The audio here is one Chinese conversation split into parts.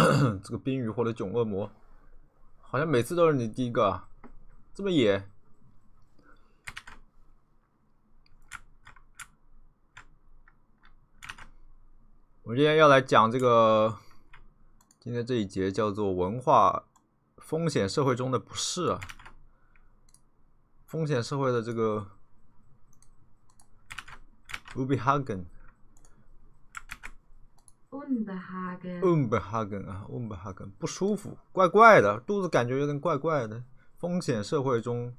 这个冰雨或者囧恶魔，好像每次都是你第一个啊，这么野！我今天要来讲这个，今天这一节叫做“文化风险社会中的不适”，啊，风险社会的这个乌比哈根。嗯，不哈根。嗯，不哈根啊，嗯，不哈根不舒服，怪怪的，肚子感觉有点怪怪的。风险社会中，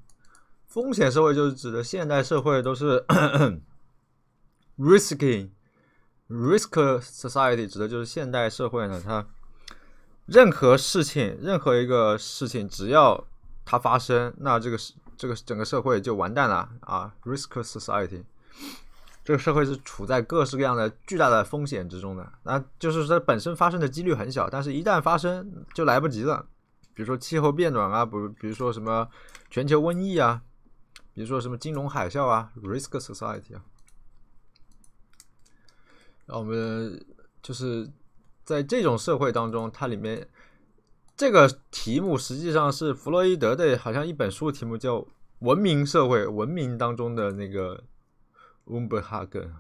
风险社会就是指的现代社会都是 “risking risk society”，指的就是现代社会呢，它任何事情，任何一个事情，只要它发生，那这个这个整个社会就完蛋了啊！“risk society”。这个社会是处在各式各样的巨大的风险之中的，那就是说本身发生的几率很小，但是一旦发生就来不及了。比如说气候变暖啊，不，比如说什么全球瘟疫啊，比如说什么金融海啸啊，risk society 啊。那我们就是在这种社会当中，它里面这个题目实际上是弗洛伊德的好像一本书题目叫《文明社会》，文明当中的那个。u m b r h a g e n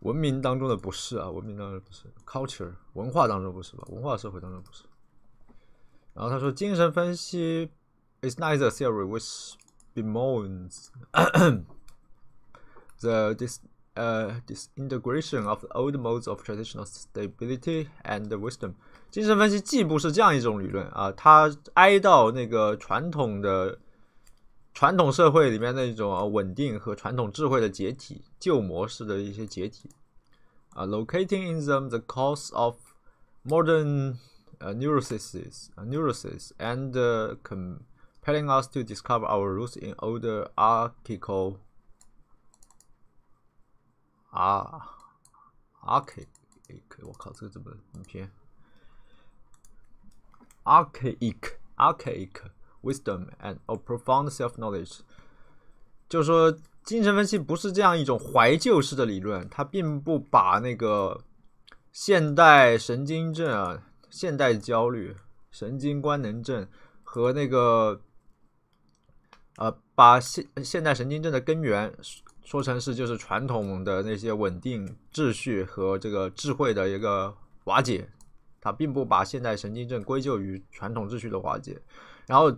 文明当中的不是啊，文明当中的不是 culture 文化当中不是吧？文化社会当中不是。然后他说，精神分析 is neither theory which bemoans the dis 呃 disintegration of old modes of traditional stability and wisdom。精神分析既不是这样一种理论啊，它哀悼那个传统的。传统社会里面那种稳定和传统智慧的解体、旧模式的一些解体啊，locating in them the cause of modern neuroses, uh, neuroses, and uh, compelling us to discover our roots in older archaic, ar, ah，archaic，我靠，这个怎么怎么拼？archaic，archaic。wisdom and a profound self knowledge，就是说，精神分析不是这样一种怀旧式的理论，它并不把那个现代神经症啊、现代焦虑、神经官能症和那个呃，把现现代神经症的根源说成是就是传统的那些稳定秩序和这个智慧的一个瓦解，它并不把现代神经症归咎于传统秩序的瓦解，然后。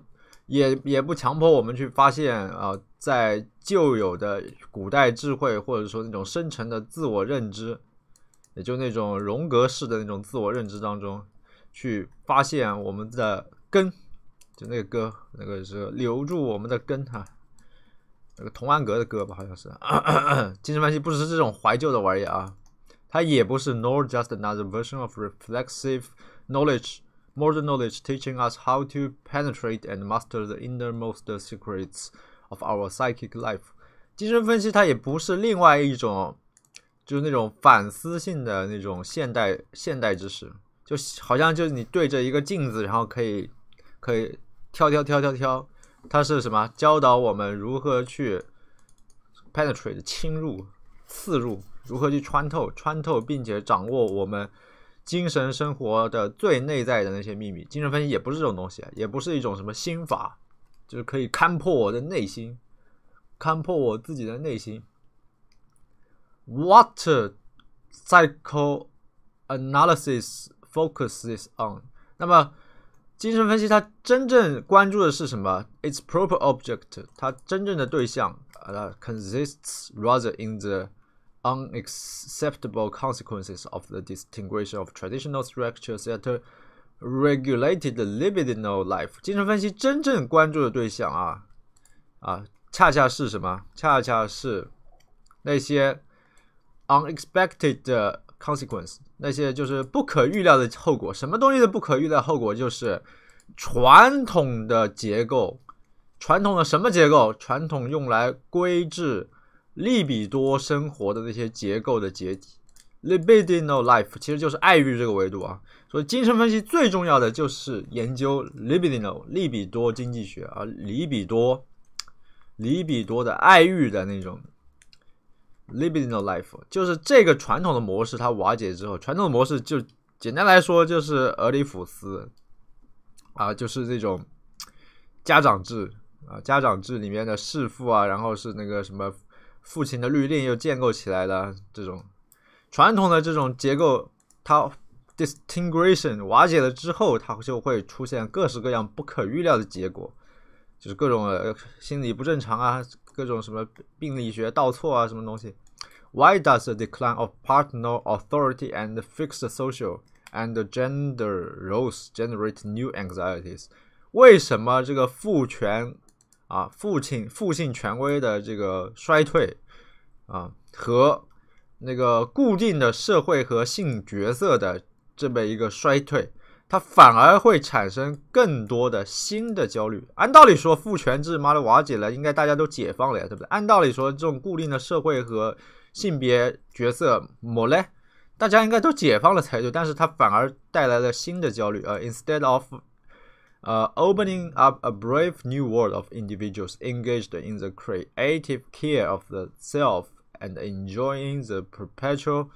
也也不强迫我们去发现啊，在旧有的古代智慧或者说那种深层的自我认知，也就那种荣格式的那种自我认知当中，去发现我们的根，就那个歌那个是留住我们的根哈，那个童安格的歌吧，好像是 精神分析不是这种怀旧的玩意儿啊，它也不是 nor just another version of reflexive knowledge。Modern knowledge teaching us how to penetrate and master the innermost secrets of our psychic life。精神分析它也不是另外一种，就是那种反思性的那种现代现代知识，就好像就是你对着一个镜子，然后可以可以挑挑挑挑挑。它是什么？教导我们如何去 penetrate，侵入、刺入，如何去穿透、穿透，并且掌握我们。精神生活的最内在的那些秘密，精神分析也不是这种东西，也不是一种什么心法，就是可以看破我的内心，看破我自己的内心。What psychoanalysis focuses on？那么，精神分析它真正关注的是什么？Its proper object 它真正的对象 h c o n s i s t s rather in the Unacceptable consequences of the d i s t i n t g r t i o n of traditional structures that regulated the l i b i n a l life。精神分析真正关注的对象啊啊，恰恰是什么？恰恰是那些 unexpected c o n s e q u e n c e 那些就是不可预料的后果。什么东西的不可预料后果？就是传统的结构，传统的什么结构？传统用来规制。利比多生活的那些结构的解体，libidinal life 其实就是爱欲这个维度啊。所以精神分析最重要的就是研究 libidinal 利比多经济学啊，利比多、利比多的爱欲的那种 libidinal life，就是这个传统的模式它瓦解之后，传统的模式就简单来说就是俄狄浦斯啊，就是那种家长制啊，家长制里面的弑父啊，然后是那个什么。父亲的律令又建构起来了，这种传统的这种结构，它 d i s t i n g t i o n 瓦解了之后，它就会出现各式各样不可预料的结果，就是各种心理不正常啊，各种什么病理学倒错啊，什么东西。Why does the decline of p a r t n e r a authority and fixed social and gender roles generate new anxieties？为什么这个父权？啊，父亲父性权威的这个衰退，啊，和那个固定的社会和性角色的这么一个衰退，它反而会产生更多的新的焦虑。按道理说，父权制妈的瓦解了，应该大家都解放了呀，对不对？按道理说，这种固定的社会和性别角色莫嘞，大家应该都解放了才对。但是它反而带来了新的焦虑啊。Instead of uh, opening up a brave new world of individuals engaged in the creative care of the self and enjoying the perpetual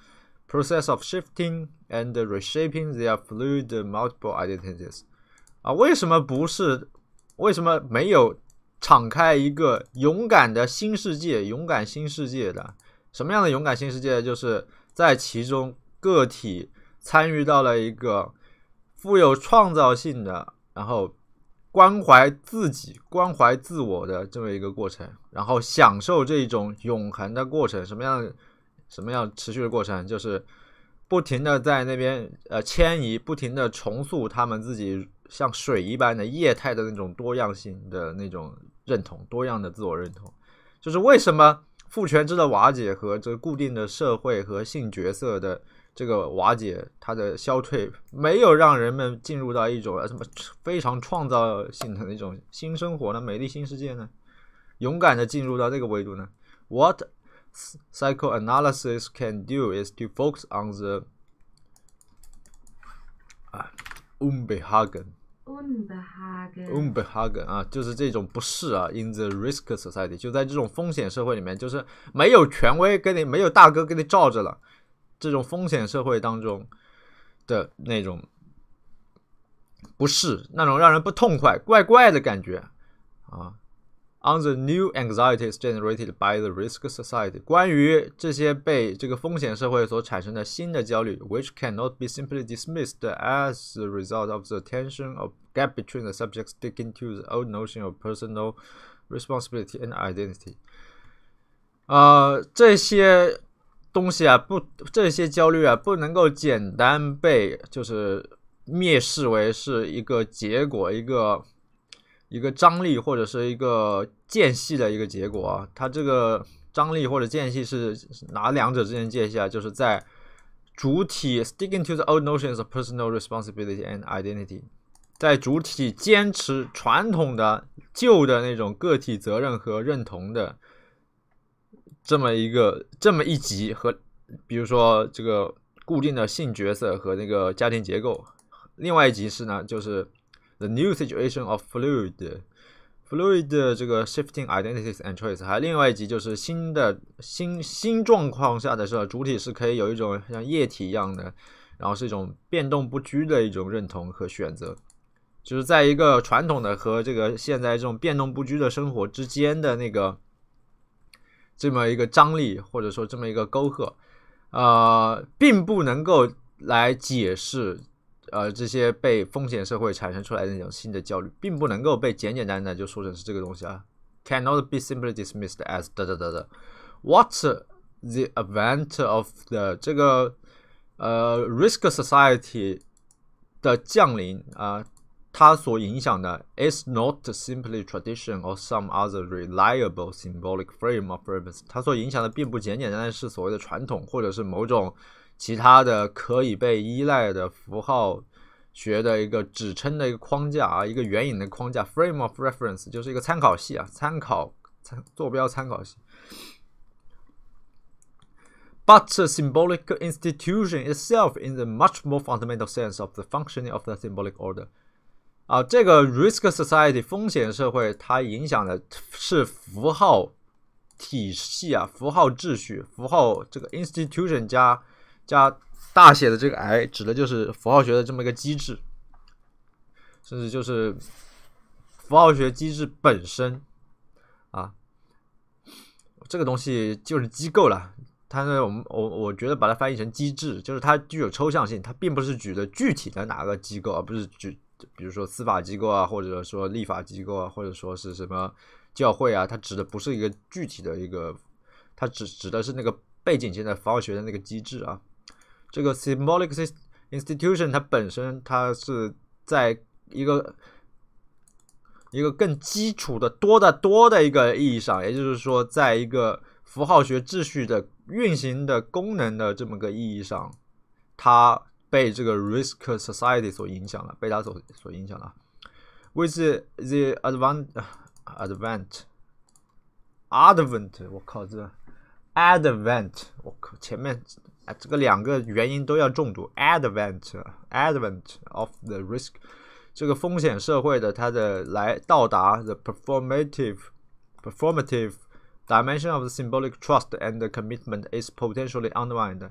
process of shifting and reshaping their fluid multiple identities。啊，为什么不是？为什么没有敞开一个勇敢的新世界？勇敢新世界的什么样的勇敢新世界？就是在其中个体参与到了一个富有创造性的然后关怀自己、关怀自我的这么一个过程，然后享受这种永恒的过程，什么样、什么样持续的过程，就是不停的在那边呃迁移，不停的重塑他们自己像水一般的液态的那种多样性的那种认同，多样的自我认同，就是为什么父权制的瓦解和这固定的社会和性角色的。这个瓦解，它的消退没有让人们进入到一种什么非常创造性的一种新生活呢？美丽新世界呢？勇敢的进入到这个维度呢？What psychoanalysis can do is to focus on the a Unbehagen. Unbehagen. Unbehagen 啊，就是这种不适啊。In the risk society，就在这种风险社会里面，就是没有权威给你，没有大哥给你罩着了。这种风险社会当中的那种不适，那种让人不痛快、怪怪的感觉啊。On the new anxieties generated by the risk society，关于这些被这个风险社会所产生的新的焦虑，which cannot be simply dismissed as the result of the tension of gap between the subjects sticking to the old notion of personal responsibility and identity。呃，这些。东西啊，不，这些焦虑啊，不能够简单被就是蔑视为是一个结果，一个一个张力或者是一个间隙的一个结果啊。它这个张力或者间隙是哪两者之间间隙啊？就是在主体 sticking to the old notions of personal responsibility and identity，在主体坚持传统的旧的那种个体责任和认同的。这么一个这么一集和，比如说这个固定的性角色和那个家庭结构，另外一集是呢，就是 the new situation of fluid，fluid 这个 shifting identities and choice，还有另外一集就是新的新新状况下的时候，主体是可以有一种像液体一样的，然后是一种变动不居的一种认同和选择，就是在一个传统的和这个现在这种变动不居的生活之间的那个。这么一个张力，或者说这么一个沟壑，呃，并不能够来解释，呃，这些被风险社会产生出来的那种新的焦虑，并不能够被简简单单就说成是这个东西啊，cannot be simply dismissed as the the w h a t the e v e n t of the 这个呃 risk society 的降临啊。它所影响的 is not simply tradition or some other reliable symbolic frame of reference。它所影响的并不简简单单是所谓的传统，或者是某种其他的可以被依赖的符号学的一个指称的一个框架啊，一个援引的框架。Frame of reference 就是一个参考系啊，参考参坐标参考系。But the symbolic institution itself i n the much more fundamental sense of the functioning of the symbolic order. 啊，这个 risk society 风险社会，它影响的是符号体系啊，符号秩序，符号这个 institution 加加大写的这个 i 指的就是符号学的这么一个机制，甚至就是符号学机制本身啊，这个东西就是机构了。它呢，我们我我觉得把它翻译成机制，就是它具有抽象性，它并不是举的具体的哪个机构，而不是举。比如说司法机构啊，或者说立法机构啊，或者说是什么教会啊，它指的不是一个具体的一个，它指指的是那个背景现的符号学的那个机制啊。这个 symbolic institution 它本身它是在一个一个更基础的多的多的一个意义上，也就是说，在一个符号学秩序的运行的功能的这么个意义上，它。被这个 Risk Society 所影响了，被它所所影响了。With the advent advent advent，我靠这 advent，我靠前面哎这个两个元音都要重读 advent advent of the risk。这个风险社会的它的来到达 the performative performative dimension of the symbolic trust and the commitment is potentially undermined。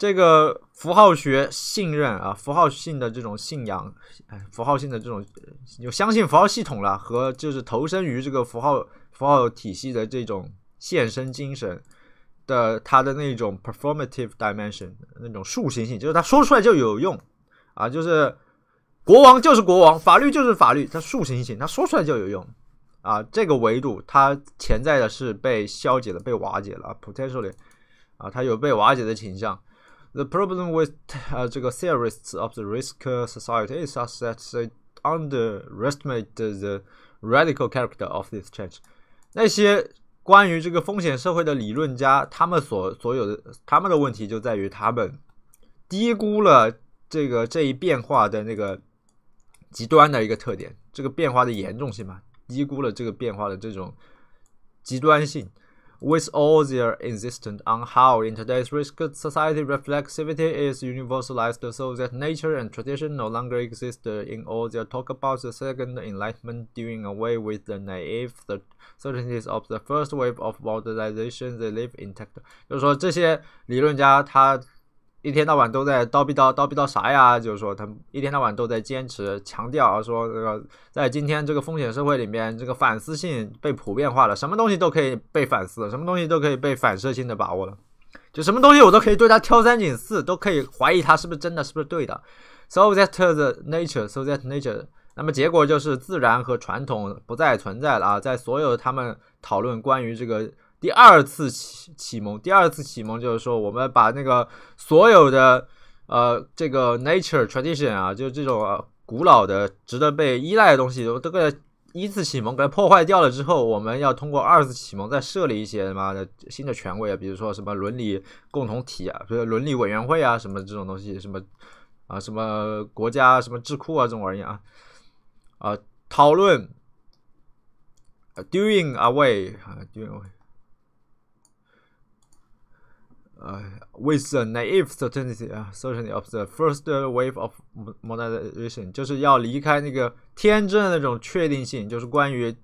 这个符号学信任啊，符号性的这种信仰，哎，符号性的这种有相信符号系统了，和就是投身于这个符号符号体系的这种献身精神的，它的那种 performative dimension 那种塑形性，就是他说出来就有用啊，就是国王就是国王，法律就是法律，它塑形性，他说出来就有用啊，这个维度它潜在的是被消解了，被瓦解了，potentially，啊，它有被瓦解的倾向。The problem with 呃这个 theorists of the risk society is that they underestimate the radical character of this change。那些关于这个风险社会的理论家，他们所所有的他们的问题就在于他们低估了这个这一变化的那个极端的一个特点，这个变化的严重性嘛，低估了这个变化的这种极端性。with all their insistence on how in today's risk society reflexivity is universalized so that nature and tradition no longer exist uh, in all their talk about the second enlightenment doing away with the naive the certainties of the first wave of modernization they live intact 就是说这些理论家他一天到晚都在叨逼叨叨逼叨啥呀？就是说，他一天到晚都在坚持强调，说这个在今天这个风险社会里面，这个反思性被普遍化了，什么东西都可以被反思，什么东西都可以被反射性的把握了，就什么东西我都可以对他挑三拣四，都可以怀疑他是不是真的，是不是对的。So that the nature, so that nature，那么结果就是自然和传统不再存在了啊，在所有他们讨论关于这个。第二次启启蒙，第二次启蒙就是说，我们把那个所有的呃，这个 nature tradition 啊，就是这种古老的、值得被依赖的东西，都给依次启蒙，给它破坏掉了之后，我们要通过二次启蒙再设立一些他妈的新的权威啊，比如说什么伦理共同体啊，比如伦理委员会啊，什么这种东西，什么啊，什么国家，什么智库啊，这种玩意儿啊，啊，讨论，doing away，doing away。呃，with the naive certainty 啊，certainty of the first wave of modernization，就是要离开那个天真的那种确定性，就是关于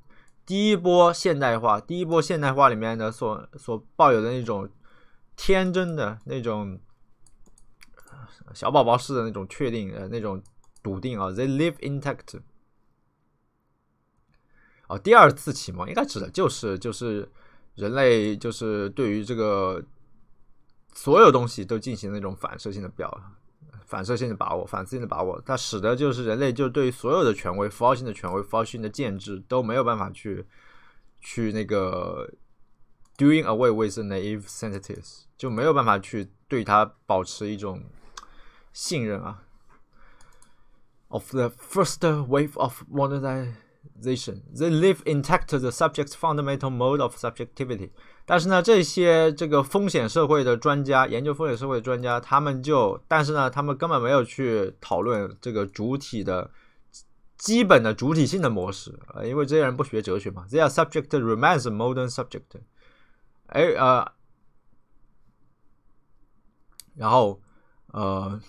第一波现代化，第一波现代化里面的所所抱有的那种天真的那种小宝宝式的那种确定呃那种笃定啊。They live intact。啊，第二次启蒙应该指的就是就是人类就是对于这个。所有东西都进行那种反射性的表，反射性的把握，反射性的把握，它使得就是人类就对于所有的权威、符号性的权威、符号性的建制都没有办法去去那个 doing away with the naive s e n s i t i v e s 就没有办法去对它保持一种信任啊。Of the first wave of modern. They leave intact the subject's fundamental mode of subjectivity。但是呢，这些这个风险社会的专家，研究风险社会的专家，他们就，但是呢，他们根本没有去讨论这个主体的基本的主体性的模式，呃，因为这些人不学哲学嘛。t h e y a r e subject remains modern subject。哎，呃，然后，呃，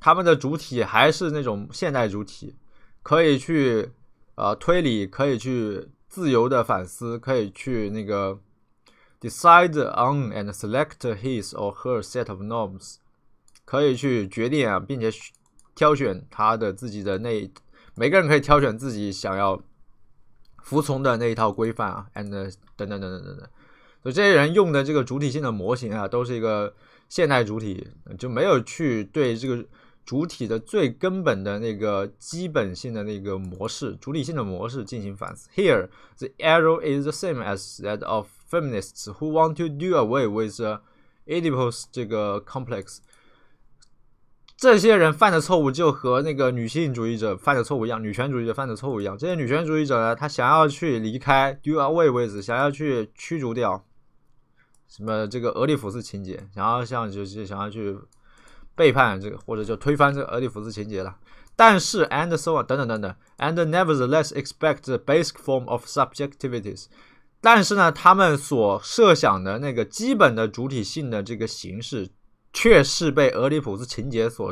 他们的主体还是那种现代主体，可以去。啊，推理可以去自由的反思，可以去那个 decide on and select his or her set of norms，可以去决定啊，并且挑选他的自己的那，每个人可以挑选自己想要服从的那一套规范啊，and 等等等等等等，所以这些人用的这个主体性的模型啊，都是一个现代主体，就没有去对这个。主体的最根本的那个基本性的那个模式，主体性的模式进行反思。Here, the error is the same as that of feminists who want to do away with the idios 这个 complex。这些人犯的错误就和那个女性主义者犯的错误一样，女权主义者犯的错误一样。这些女权主义者呢，她想要去离开，do away with，想要去驱逐掉什么这个俄狄浦斯情节，想要像就是想要去。背叛这个，或者就推翻这个俄狄浦斯情节了。但是，and so on，等等等等，and nevertheless expect the basic form of subjectivities。但是呢，他们所设想的那个基本的主体性的这个形式，却是被俄狄浦斯情节所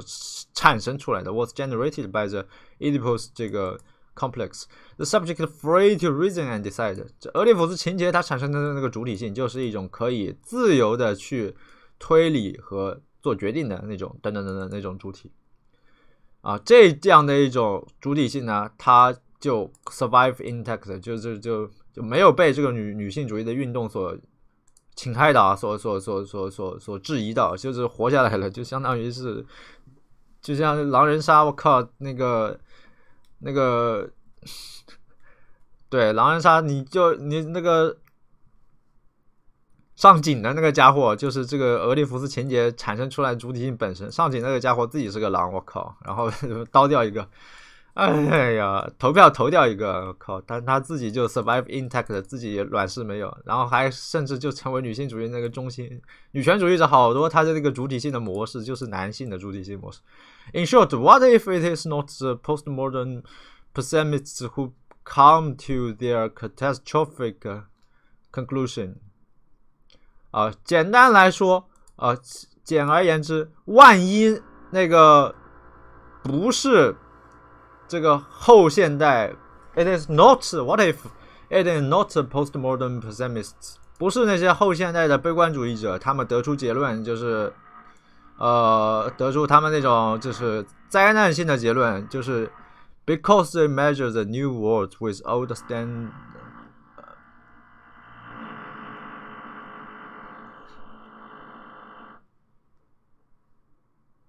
产生出来的，was generated by the Oedipus 这个 complex。The subject free to reason and decide。这俄狄浦斯情节它产生的那个主体性，就是一种可以自由的去推理和。做决定的那种，等等等等那种主体啊，这这样的一种主体性呢，它就 survive intact，就就就就没有被这个女女性主义的运动所侵害的啊，所所所所所所质疑的，就是活下来了，就相当于是，就像狼人杀，我靠，那个那个，对，狼人杀，你就你那个。上井的那个家伙，就是这个俄狄福斯情节产生出来主体性本身。上井那个家伙自己是个狼，我靠！然后 刀掉一个，哎呀，投票投掉一个，我靠！但他自己就 survive intact，自己卵事没有，然后还甚至就成为女性主义那个中心。女权主义者好多，他的那个主体性的模式就是男性的主体性模式。In short, what if it is not the postmodern pessimists who come to their catastrophic conclusion? 啊，简单来说，啊，简而言之，万一那个不是这个后现代，it is not what if it is not postmodern pessimists，不是那些后现代的悲观主义者，他们得出结论就是，呃，得出他们那种就是灾难性的结论，就是 because they measure the new world with old stand。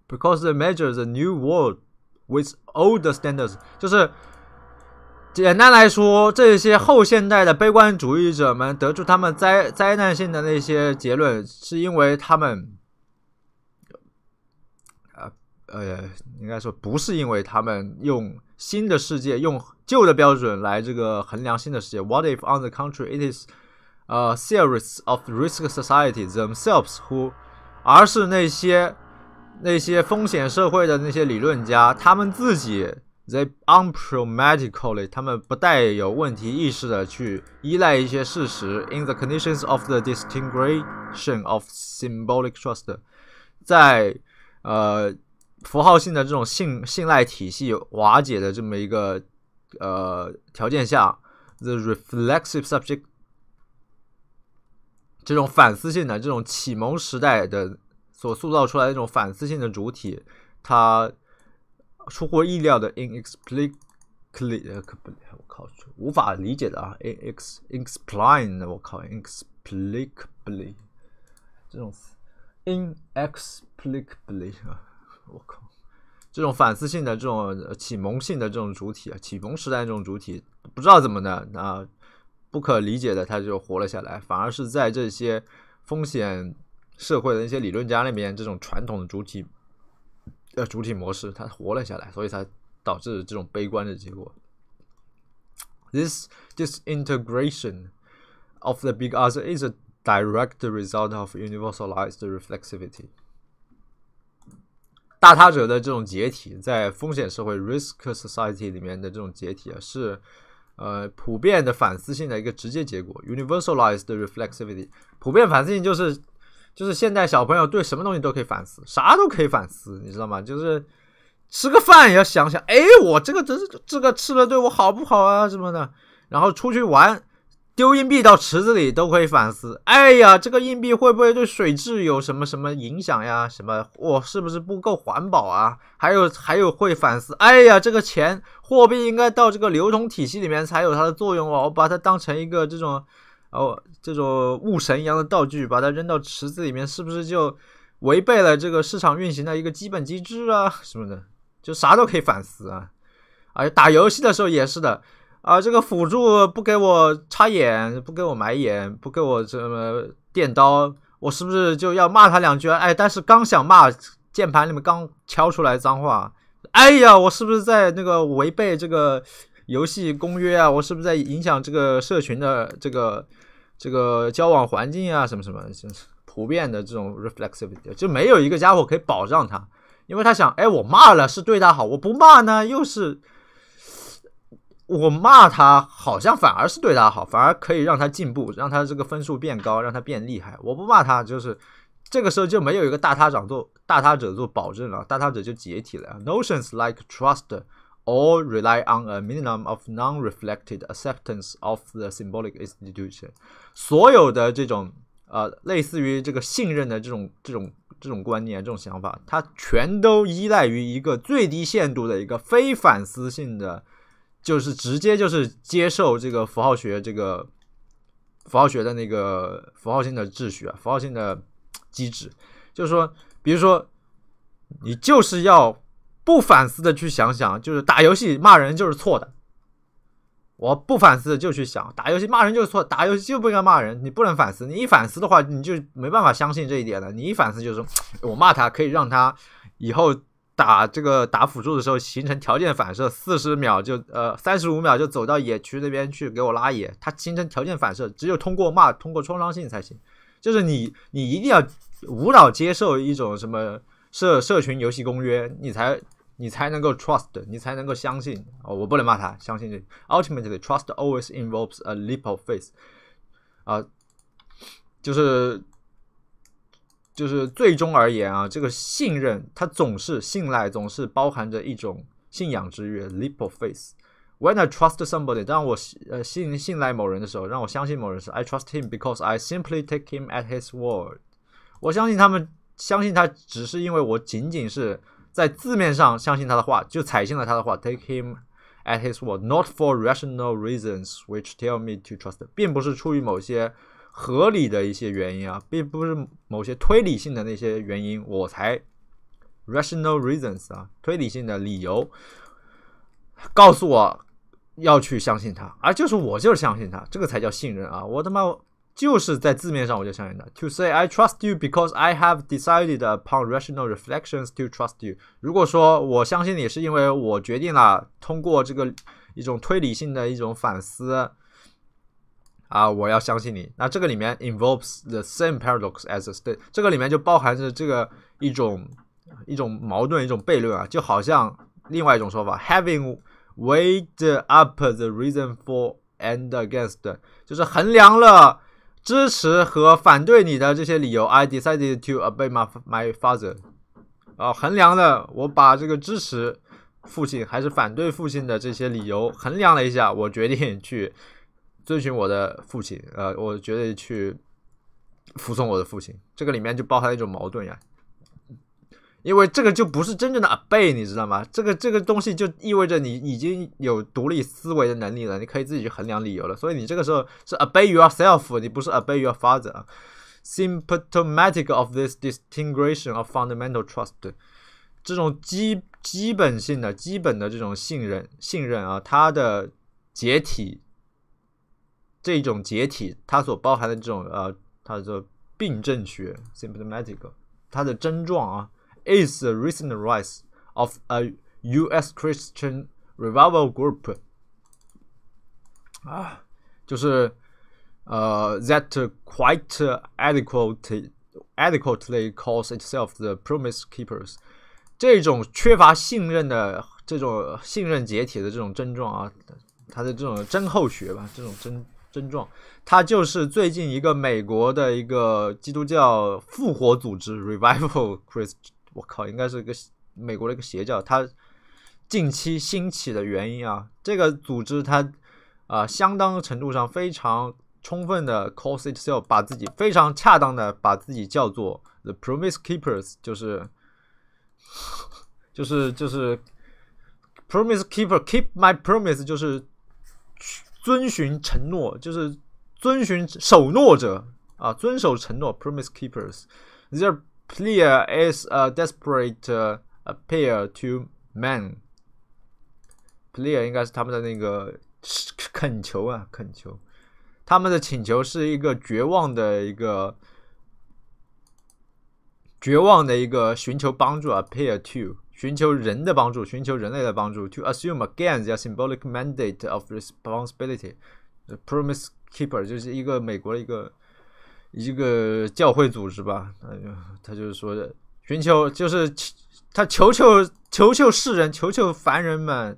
Because they measure the new world with o l d e standards，就是简单来说，这些后现代的悲观主义者们得出他们灾灾难性的那些结论，是因为他们呃呃，应该说不是因为他们用新的世界用旧的标准来这个衡量新的世界。What if, on the contrary, it is a series of risk society themselves who，而是那些。那些风险社会的那些理论家，他们自己，they unproblematically，他们不带有问题意识的去依赖一些事实。In the conditions of the d i s t i n c t i o n of symbolic trust，在呃符号性的这种信信赖体系瓦解的这么一个呃条件下，the reflexive subject 这种反思性的这种启蒙时代的。所塑造出来那种反思性的主体，它出乎意料的 inexplicably，我靠，无法理解的啊，ex explain，我靠，inexplicably，这种 inexplicably，啊，我靠，这种反思性的这种启蒙性的这种主体，啊，启蒙时代这种主体，不知道怎么的啊，不可理解的，他就活了下来，反而是在这些风险。社会的那些理论家里面，这种传统的主体呃主体模式，它活了下来，所以才导致这种悲观的结果。This disintegration of the big other is a direct result of universalized reflexivity。大他者的这种解体，在风险社会 （risk society） 里面的这种解体啊，是呃普遍的反思性的一个直接结果。Universalized reflexivity，普遍反思性就是。就是现在小朋友对什么东西都可以反思，啥都可以反思，你知道吗？就是吃个饭也要想想，哎，我这个这这个吃了对我好不好啊？什么的。然后出去玩，丢硬币到池子里都可以反思。哎呀，这个硬币会不会对水质有什么什么影响呀？什么我是不是不够环保啊？还有还有会反思。哎呀，这个钱货币应该到这个流通体系里面才有它的作用哦。我把它当成一个这种。哦，这种雾神一样的道具，把它扔到池子里面，是不是就违背了这个市场运行的一个基本机制啊？什么的，就啥都可以反思啊。啊，打游戏的时候也是的啊，这个辅助不给我插眼，不给我埋眼，不给我这么电刀，我是不是就要骂他两句？哎，但是刚想骂，键盘里面刚敲出来脏话，哎呀，我是不是在那个违背这个游戏公约啊？我是不是在影响这个社群的这个？这个交往环境啊，什么什么，就是普遍的这种 reflexivity，就没有一个家伙可以保障他，因为他想，哎，我骂了是对他好，我不骂呢又是，我骂他好像反而是对他好，反而可以让他进步，让他这个分数变高，让他变厉害。我不骂他，就是这个时候就没有一个大他长做大他者做保证了，大他者就解体了。Notions like trust. all rely on a minimum of non-reflected acceptance of the symbolic institution。所有的这种呃，类似于这个信任的这种、这种、这种观念、这种想法，它全都依赖于一个最低限度的一个非反思性的，就是直接就是接受这个符号学这个符号学的那个符号性的秩序啊，符号性的机制。就是说，比如说，你就是要。不反思的去想想，就是打游戏骂人就是错的。我不反思就去想，打游戏骂人就是错，打游戏就不应该骂人，你不能反思。你一反思的话，你就没办法相信这一点了。你一反思就是 我骂他可以让他以后打这个打辅助的时候形成条件反射，四十秒就呃三十五秒就走到野区那边去给我拉野，他形成条件反射，只有通过骂，通过创伤性才行。就是你你一定要无脑接受一种什么。社社群游戏公约，你才你才能够 trust，你才能够相信哦。我不能骂他，相信这 ultimately trust always involves a leap of faith 啊，就是就是最终而言啊，这个信任它总是信赖，总是包含着一种信仰之跃 leap of faith。When I trust somebody，当我呃信信赖某人的时候，让我相信某人，I trust him because I simply take him at his word。我相信他们。相信他，只是因为我仅仅是在字面上相信他的话，就采信了他的话。Take him at his word, not for rational reasons which tell me to trust，并不是出于某些合理的一些原因啊，并不是某些推理性的那些原因我才 rational reasons 啊，推理性的理由告诉我要去相信他，而就是我就是相信他，这个才叫信任啊！我他妈！就是在字面上，我就相信的。To say I trust you because I have decided upon rational reflections to trust you，如果说我相信你，是因为我决定了通过这个一种推理性的一种反思啊，我要相信你。那这个里面 involves the same paradox as the state，这个里面就包含着这个一种一种矛盾，一种悖论啊，就好像另外一种说法，having weighed up the reason for and against，就是衡量了。支持和反对你的这些理由，I decided to obey my my father。啊，衡量了我把这个支持父亲还是反对父亲的这些理由衡量了一下，我决定去遵循我的父亲。呃，我决定去服从我的父亲。这个里面就包含一种矛盾呀。因为这个就不是真正的 obey，你知道吗？这个这个东西就意味着你已经有独立思维的能力了，你可以自己去衡量理由了。所以你这个时候是 obey yourself，你不是 obey your father。Symptomatic of this d i s t i n t g r a t i o n of fundamental trust，这种基基本性的、基本的这种信任信任啊，它的解体，这种解体它所包含的这种呃，它的病症学 symptomatic，它的症状啊。is the recent rise of a U.S. Christian revival group 啊，就是呃，that ah, quite adequately adequately calls itself the Promise Keepers。这种缺乏信任的、这种信任解体的这种症状啊，它的这种症候学吧，这种症症状，它就是最近一个美国的一个基督教复活组织 Revival Christ。我靠，应该是一个美国的一个邪教。它近期兴起的原因啊，这个组织它啊，相当程度上非常充分的 calls itself，把自己非常恰当的把自己叫做 the promise keepers，就是就是就是 promise keeper，keep my promise，就是遵循承诺，就是遵循守诺者啊，遵守承诺 promise keepers，they're。Plea is a desperate appeal to man. Plea 应该是他们的那个恳求啊，恳求。他们的请求是一个绝望的一个绝望的一个寻求帮助，appeal to 寻求人的帮助，寻求人类的帮助。To assume again the symbolic mandate of responsibility, the promise keeper 就是一个美国的一个。一个教会组织吧，他就他就是说，寻求就是他求求求求世人，求求凡人们，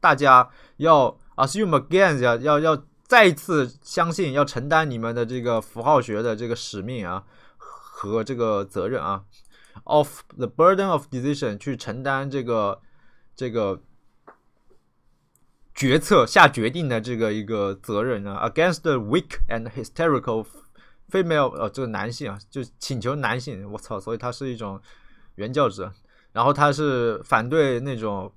大家要 a s s u m e again 呀，要要再一次相信，要承担你们的这个符号学的这个使命啊和这个责任啊，of the burden of decision 去承担这个这个决策下决定的这个一个责任啊，against the weak and hysterical。female，呃，这个男性啊，就请求男性，我操，所以他是一种原教旨，然后他是反对那种，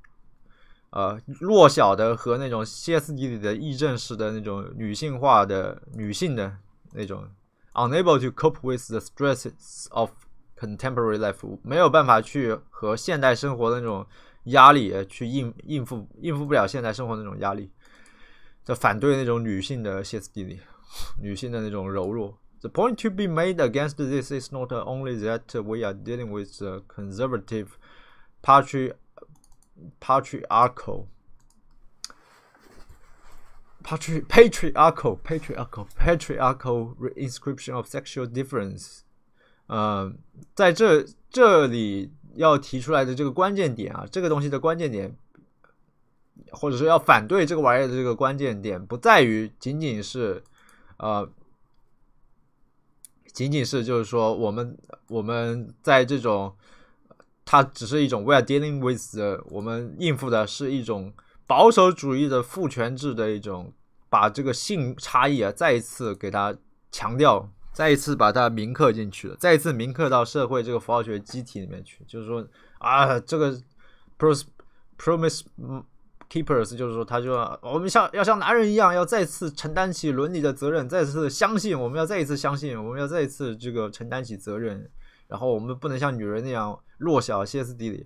呃，弱小的和那种歇斯底里的、议政式的那种女性化的、女性的那种，unable to cope with the stresses of contemporary life，没有办法去和现代生活的那种压力去应应付，应付不了现代生活的那种压力，就反对那种女性的歇斯底里，女性的那种柔弱。The point to be made against this is not only that we are dealing with a conservative patri patriarchal patri patriarchal patriarchal patriarchal inscription of sexual difference. difference。呃，在这这里要提出来的这个关键点啊，这个东西的关键点，或者说要反对这个玩意儿的这个关键点，不在于仅仅是呃 uh, 仅仅是就是说，我们我们在这种，它只是一种 we're a dealing with，我们应付的是一种保守主义的父权制的一种，把这个性差异啊再一次给它强调，再一次把它铭刻进去了，再一次铭刻到社会这个符号学机体里面去，就是说啊这个 pros promise 嗯。Keepers 就是说，他就我们像要像男人一样，要再次承担起伦理的责任，再次相信，我们要再一次相信，我们要再一次这个承担起责任。然后我们不能像女人那样弱小、歇斯底里。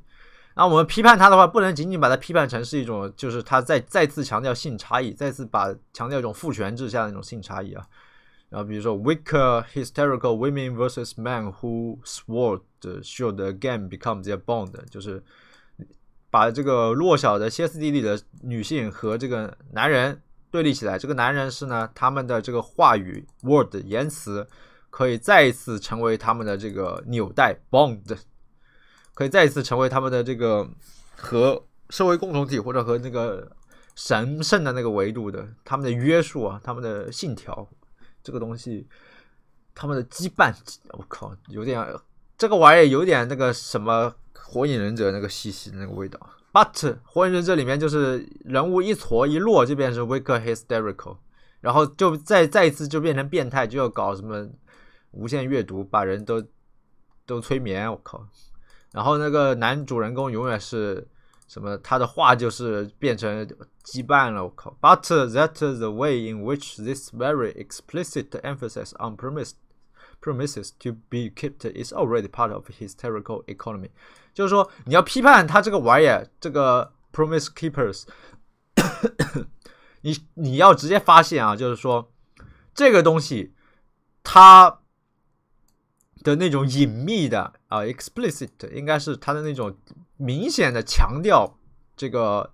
那我们批判他的话，不能仅仅把他批判成是一种，就是他再再次强调性差异，再次把强调一种父权制下的那种性差异啊。然后比如说，weak e r hysterical women versus men who swore the s h o u l d a game become their bond，就是。把这个弱小的歇斯底里的女性和这个男人对立起来。这个男人是呢，他们的这个话语 word 言辞，可以再一次成为他们的这个纽带 bond，可以再一次成为他们的这个和社会共同体或者和那个神圣的那个维度的他们的约束啊，他们的信条，这个东西，他们的羁绊。我靠，有点这个玩意儿，有点那个什么。火影忍者那个细细那个味道，but 火影忍者里面就是人物一挫一落，就变成 w e a k hysterical，然后就再再一次就变成变态，就要搞什么无限阅读，把人都都催眠，我靠，然后那个男主人公永远是什么，他的话就是变成羁绊了，我靠，but that the way in which this very explicit emphasis on premise Promises to be kept is already part of hysterical economy，就是说你要批判他这个玩意儿，这个 Promise keepers，你你要直接发现啊，就是说这个东西它的那种隐秘的啊，explicit 应该是它的那种明显的强调这个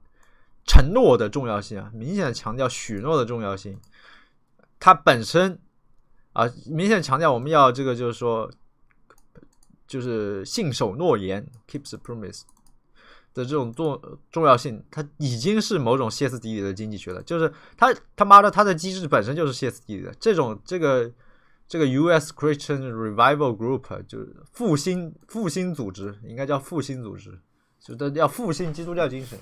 承诺的重要性啊，明显的强调许诺的重要性，它本身。啊，明显强调我们要这个，就是说，就是信守诺言，keep the promise 的这种重重要性，它已经是某种歇斯底里的经济学了。就是他他妈的，它的机制本身就是歇斯底里的。这种这个这个 U.S. Christian Revival Group 就是复兴复兴组织，应该叫复兴组织，就它要复兴基督教精神。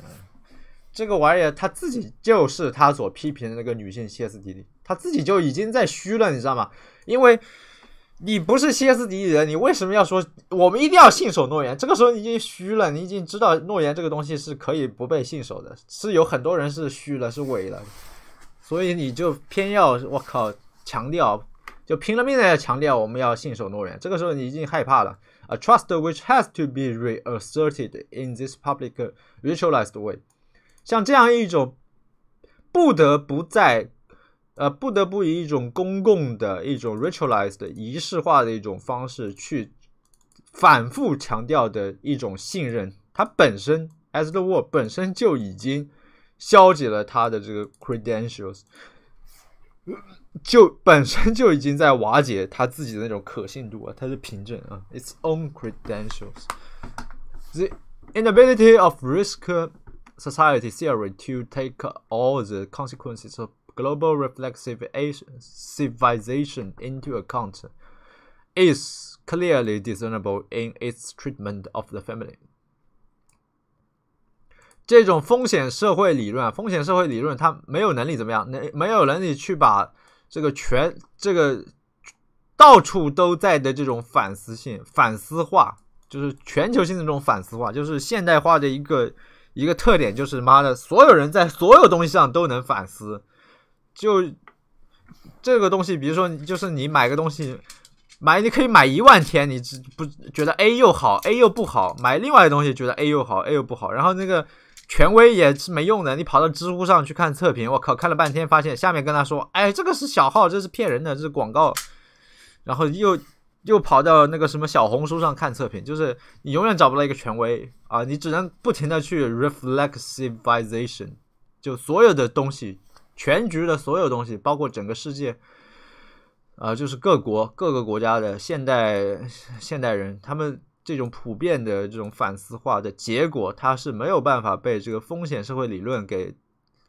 这个玩意儿他自己就是他所批评的那个女性歇斯底里，他自己就已经在虚了，你知道吗？因为你不是歇斯底里的人，你为什么要说我们一定要信守诺言？这个时候你已经虚了，你已经知道诺言这个东西是可以不被信守的，是有很多人是虚了是伪了，所以你就偏要我靠强调，就拼了命的要强调我们要信守诺言。这个时候你已经害怕了，a trust which has to be reasserted in this public ritualized way. 像这样一种不得不在，呃，不得不以一种公共的一种 ritualized 仪式化的一种方式去反复强调的一种信任，它本身 as the word 本身就已经消解了它的这个 credentials，就本身就已经在瓦解它自己的那种可信度啊，它的凭证啊，its own credentials，the inability of risk society theory to take all the consequences of global reflexive civilization into account is clearly discernible in its treatment of the family. 这种风险社会理论，风险社会理论，它没有能力怎么样？没没有能力去把这个全这个到处都在的这种反思性、反思化，就是全球性的这种反思化，就是现代化的一个一个特点就是妈的，所有人在所有东西上都能反思。就这个东西，比如说，就是你买个东西，买你可以买一万天，你只不觉得 A 又好，A 又不好；买另外的东西，觉得 A 又好，A 又不好。然后那个权威也是没用的，你跑到知乎上去看测评，我靠，看了半天，发现下面跟他说：“哎，这个是小号，这是骗人的，这是广告。”然后又。又跑到那个什么小红书上看测评，就是你永远找不到一个权威啊，你只能不停的去 r e f l e x i v i z a t i o n 就所有的东西，全局的所有东西，包括整个世界，啊，就是各国各个国家的现代现代人，他们这种普遍的这种反思化的结果，它是没有办法被这个风险社会理论给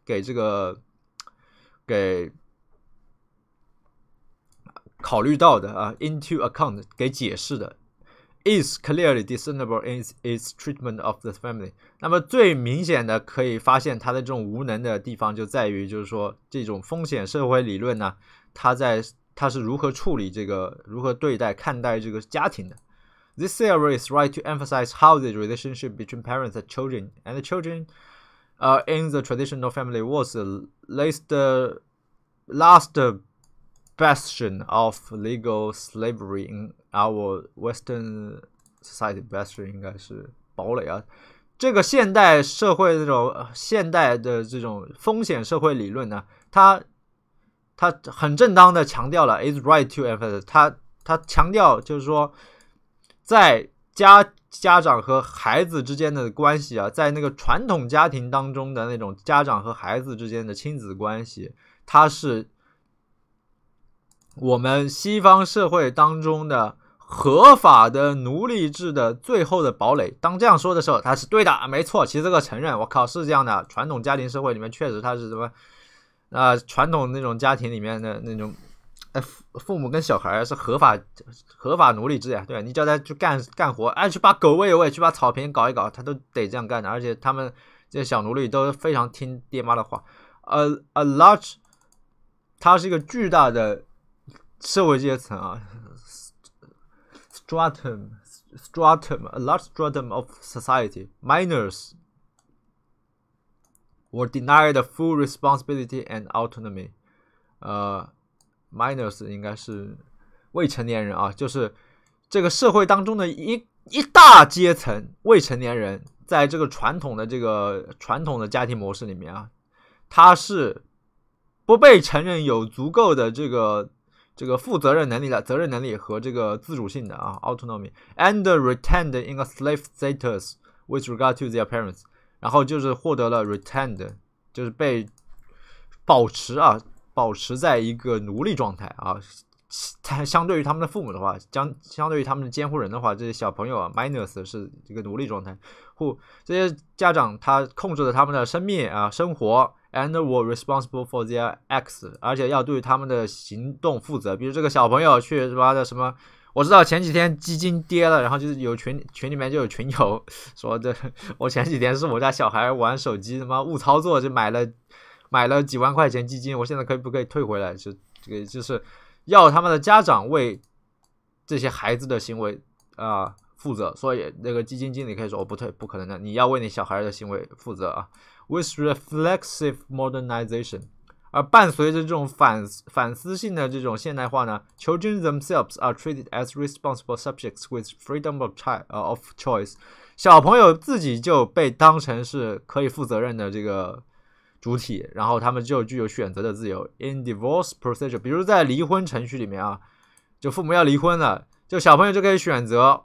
给这个给。考虑到的啊，into account 给解释的，is clearly discernible in its treatment of the family。那么最明显的可以发现它的这种无能的地方就在于，就是说这种风险社会理论呢，它在它是如何处理这个，如何对待看待这个家庭的。This theory is right to emphasize how the relationship between parents and children and the children uh, in the traditional family was the last, uh, last bastion of legal slavery in our Western society，bastion 应该是堡垒啊。这个现代社会这种现代的这种风险社会理论呢，它它很正当的强调了 is right to emphasize。它它强调就是说，在家家长和孩子之间的关系啊，在那个传统家庭当中的那种家长和孩子之间的亲子关系，它是。我们西方社会当中的合法的奴隶制的最后的堡垒。当这样说的时候，他是对的，没错。其实这个承认，我靠，是这样的。传统家庭社会里面，确实他是什么啊？传统那种家庭里面的那种，父父母跟小孩是合法合法奴隶制呀。对你叫他去干干活，哎，去把狗喂一喂，去把草坪搞一搞，他都得这样干的。而且他们这些小奴隶都非常听爹妈的话。呃，a large，它是一个巨大的。社会阶层啊，stratum stratum a large stratum of society minors were denied full responsibility and autonomy。呃，minors 应该是未成年人啊，就是这个社会当中的一一大阶层，未成年人在这个传统的这个传统的家庭模式里面啊，他是不被承认有足够的这个。这个负责任能力的责任能力和这个自主性的啊，autonomy and retained in a slave status with regard to their parents。然后就是获得了 retain，e d 就是被保持啊，保持在一个奴隶状态啊。相相对于他们的父母的话，相相对于他们的监护人的话，这些小朋友啊 m i n u s 是一个奴隶状态，或这些家长他控制了他们的生命啊，生活。And were responsible for their acts，而且要对他们的行动负责。比如这个小朋友去什么的什么，我知道前几天基金跌了，然后就是有群群里面就有群友 说的，我前几天是我家小孩玩手机他妈误操作，就买了买了几万块钱基金，我现在可以不可以退回来？就这个就是要他们的家长为这些孩子的行为啊负责。所以那个基金经理可以说我不退，不可能的，你要为你小孩的行为负责啊。With reflexive modernization，而伴随着这种反反思性的这种现代化呢，children themselves are treated as responsible subjects with freedom of c h i l of choice。小朋友自己就被当成是可以负责任的这个主体，然后他们就具有选择的自由。In divorce procedure，比如在离婚程序里面啊，就父母要离婚了，就小朋友就可以选择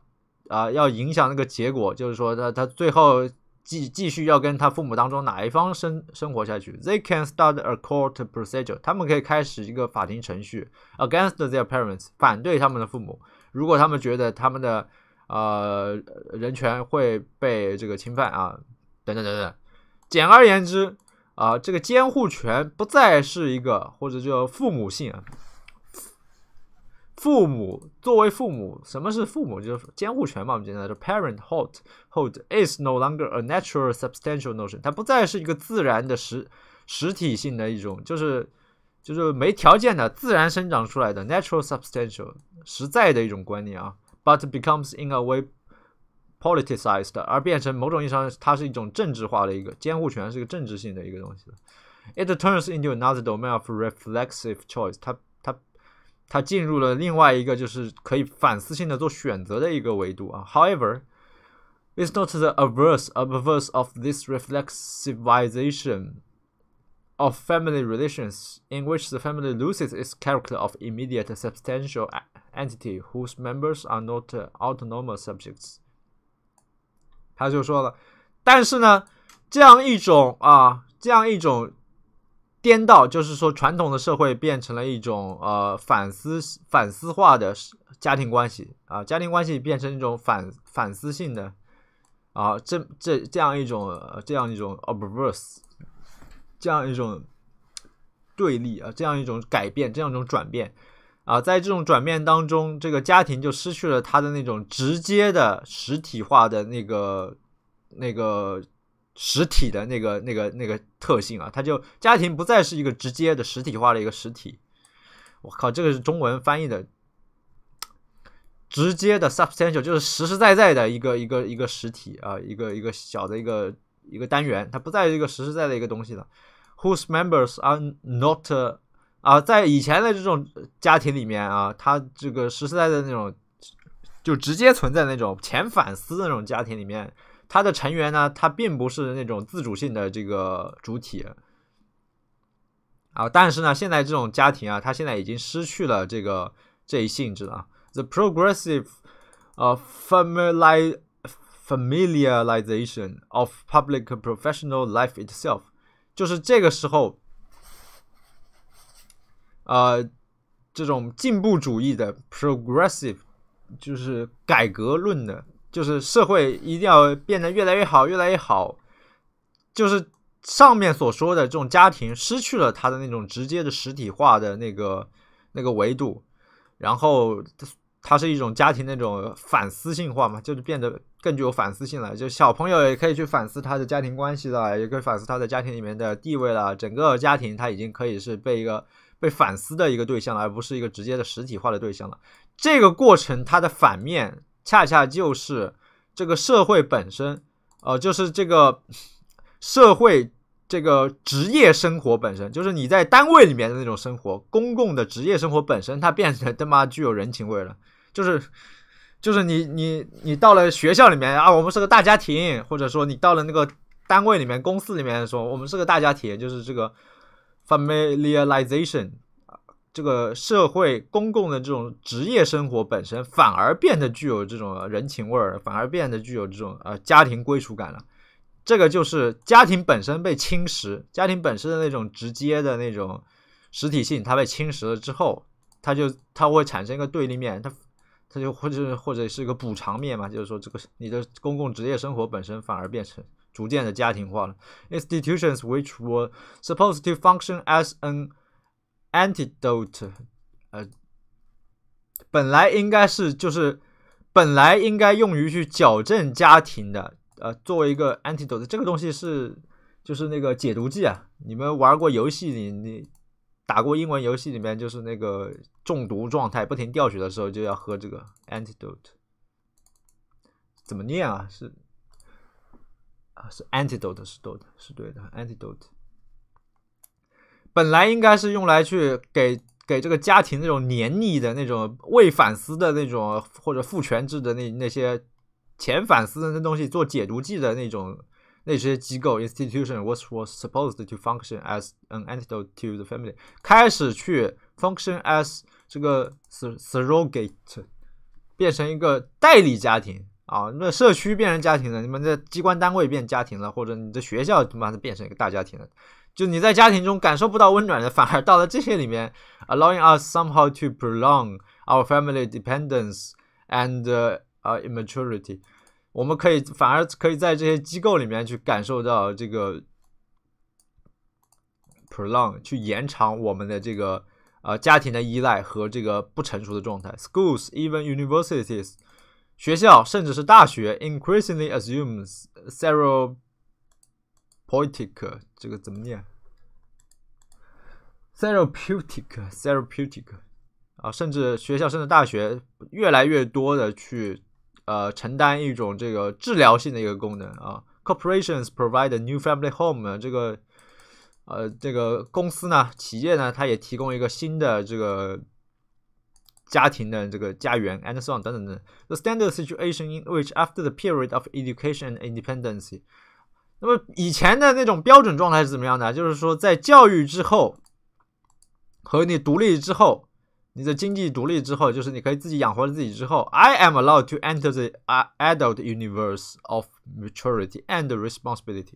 啊，要影响那个结果，就是说他他最后。继继续要跟他父母当中哪一方生生活下去？They can start a court procedure. 他们可以开始一个法庭程序 against their parents，反对他们的父母。如果他们觉得他们的呃人权会被这个侵犯啊，等等等等。简而言之啊，这个监护权不再是一个或者叫父母性啊。父母作为父母，什么是父母？就是监护权嘛。我们单来说，parent hold hold is no longer a natural substantial notion，它不再是一个自然的实实体性的一种，就是就是没条件的自然生长出来的 natural substantial 实在的一种观念啊。But becomes in a way politicized，而变成某种意义上它是一种政治化的一个监护权，是一个政治性的一个东西。It turns into another domain of reflexive choice。它它进入了另外一个就是可以反思性的做选择的一个维度啊。However, it's not the averse obverse of this reflexivization of family relations in which the family loses its character of immediate substantial entity whose members are not uh, autonomous subjects。他就说了，但是呢，这样一种啊，这样一种颠倒就是说，传统的社会变成了一种呃反思、反思化的家庭关系啊，家庭关系变成一种反反思性的啊，这这这样一种这样一种 obverse，这样一种对立啊，这样一种改变，这样一种转变啊，在这种转变当中，这个家庭就失去了它的那种直接的实体化的那个那个。实体的那个、那个、那个特性啊，它就家庭不再是一个直接的实体化的一个实体。我靠，这个是中文翻译的，直接的 substantial 就是实实在在的一个、一个、一个实体啊，一个一个小的一个一个单元，它不在一个实实在在一个东西了。Whose members are not 啊，在以前的这种家庭里面啊，它这个实实在在那种就直接存在那种前反思的那种家庭里面。它的成员呢，它并不是那种自主性的这个主体啊，但是呢，现在这种家庭啊，它现在已经失去了这个这一性质了。The progressive 呃 familiarization of public professional life itself，就是这个时候，呃，这种进步主义的 progressive，就是改革论的。就是社会一定要变得越来越好，越来越好。就是上面所说的这种家庭失去了它的那种直接的实体化的那个那个维度，然后它是一种家庭那种反思性化嘛，就是变得更具有反思性了。就小朋友也可以去反思他的家庭关系了，也可以反思他在家庭里面的地位了。整个家庭他已经可以是被一个被反思的一个对象了，而不是一个直接的实体化的对象了。这个过程它的反面。恰恰就是这个社会本身，呃，就是这个社会这个职业生活本身，就是你在单位里面的那种生活，公共的职业生活本身，它变得他妈具有人情味了。就是就是你你你到了学校里面啊，我们是个大家庭；或者说你到了那个单位里面、公司里面说我们是个大家庭，就是这个 familiarization。这个社会公共的这种职业生活本身反而变得具有这种人情味儿，反而变得具有这种呃家庭归属感了。这个就是家庭本身被侵蚀，家庭本身的那种直接的那种实体性，它被侵蚀了之后，它就它会产生一个对立面，它它就或者或者是一个补偿面嘛，就是说这个你的公共职业生活本身反而变成逐渐的家庭化了。Institutions which were supposed to function as an antidote，呃，本来应该是就是本来应该用于去矫正家庭的，呃，作为一个 antidote，这个东西是就是那个解毒剂啊。你们玩过游戏里，你打过英文游戏里面就是那个中毒状态不停掉血的时候，就要喝这个 antidote。怎么念啊？是啊，是 antidote，是 antidote 是对的，antidote。本来应该是用来去给给这个家庭那种黏腻的那种未反思的那种或者父权制的那那些前反思的那东西做解毒剂的那种那些机构 institution w h a t was supposed to function as an antidote to the family 开始去 function as 这个 surrogate，变成一个代理家庭啊，那社区变成家庭了，你们这机关单位变家庭了，或者你的学校他妈的变成一个大家庭了。就你在家庭中感受不到温暖的，反而到了这些里面，allowing us somehow to prolong our family dependence and u uh, immaturity，我们可以反而可以在这些机构里面去感受到这个 prolong 去延长我们的这个呃家庭的依赖和这个不成熟的状态。Schools even universities，学校甚至是大学，increasingly assumes several Poetic，这个怎么念？Therapeutic，therapeutic，啊，甚至学校甚至大学越来越多的去呃承担一种这个治疗性的一个功能啊。Corporations provide a new family home，这个呃这个公司呢企业呢它也提供一个新的这个家庭的这个家园。And so on，等等等。The standard situation in which after the period of education and independence 那么以前的那种标准状态是怎么样的？就是说，在教育之后，和你独立之后，你的经济独立之后，就是你可以自己养活了自己之后，I am allowed to enter the adult universe of maturity and responsibility。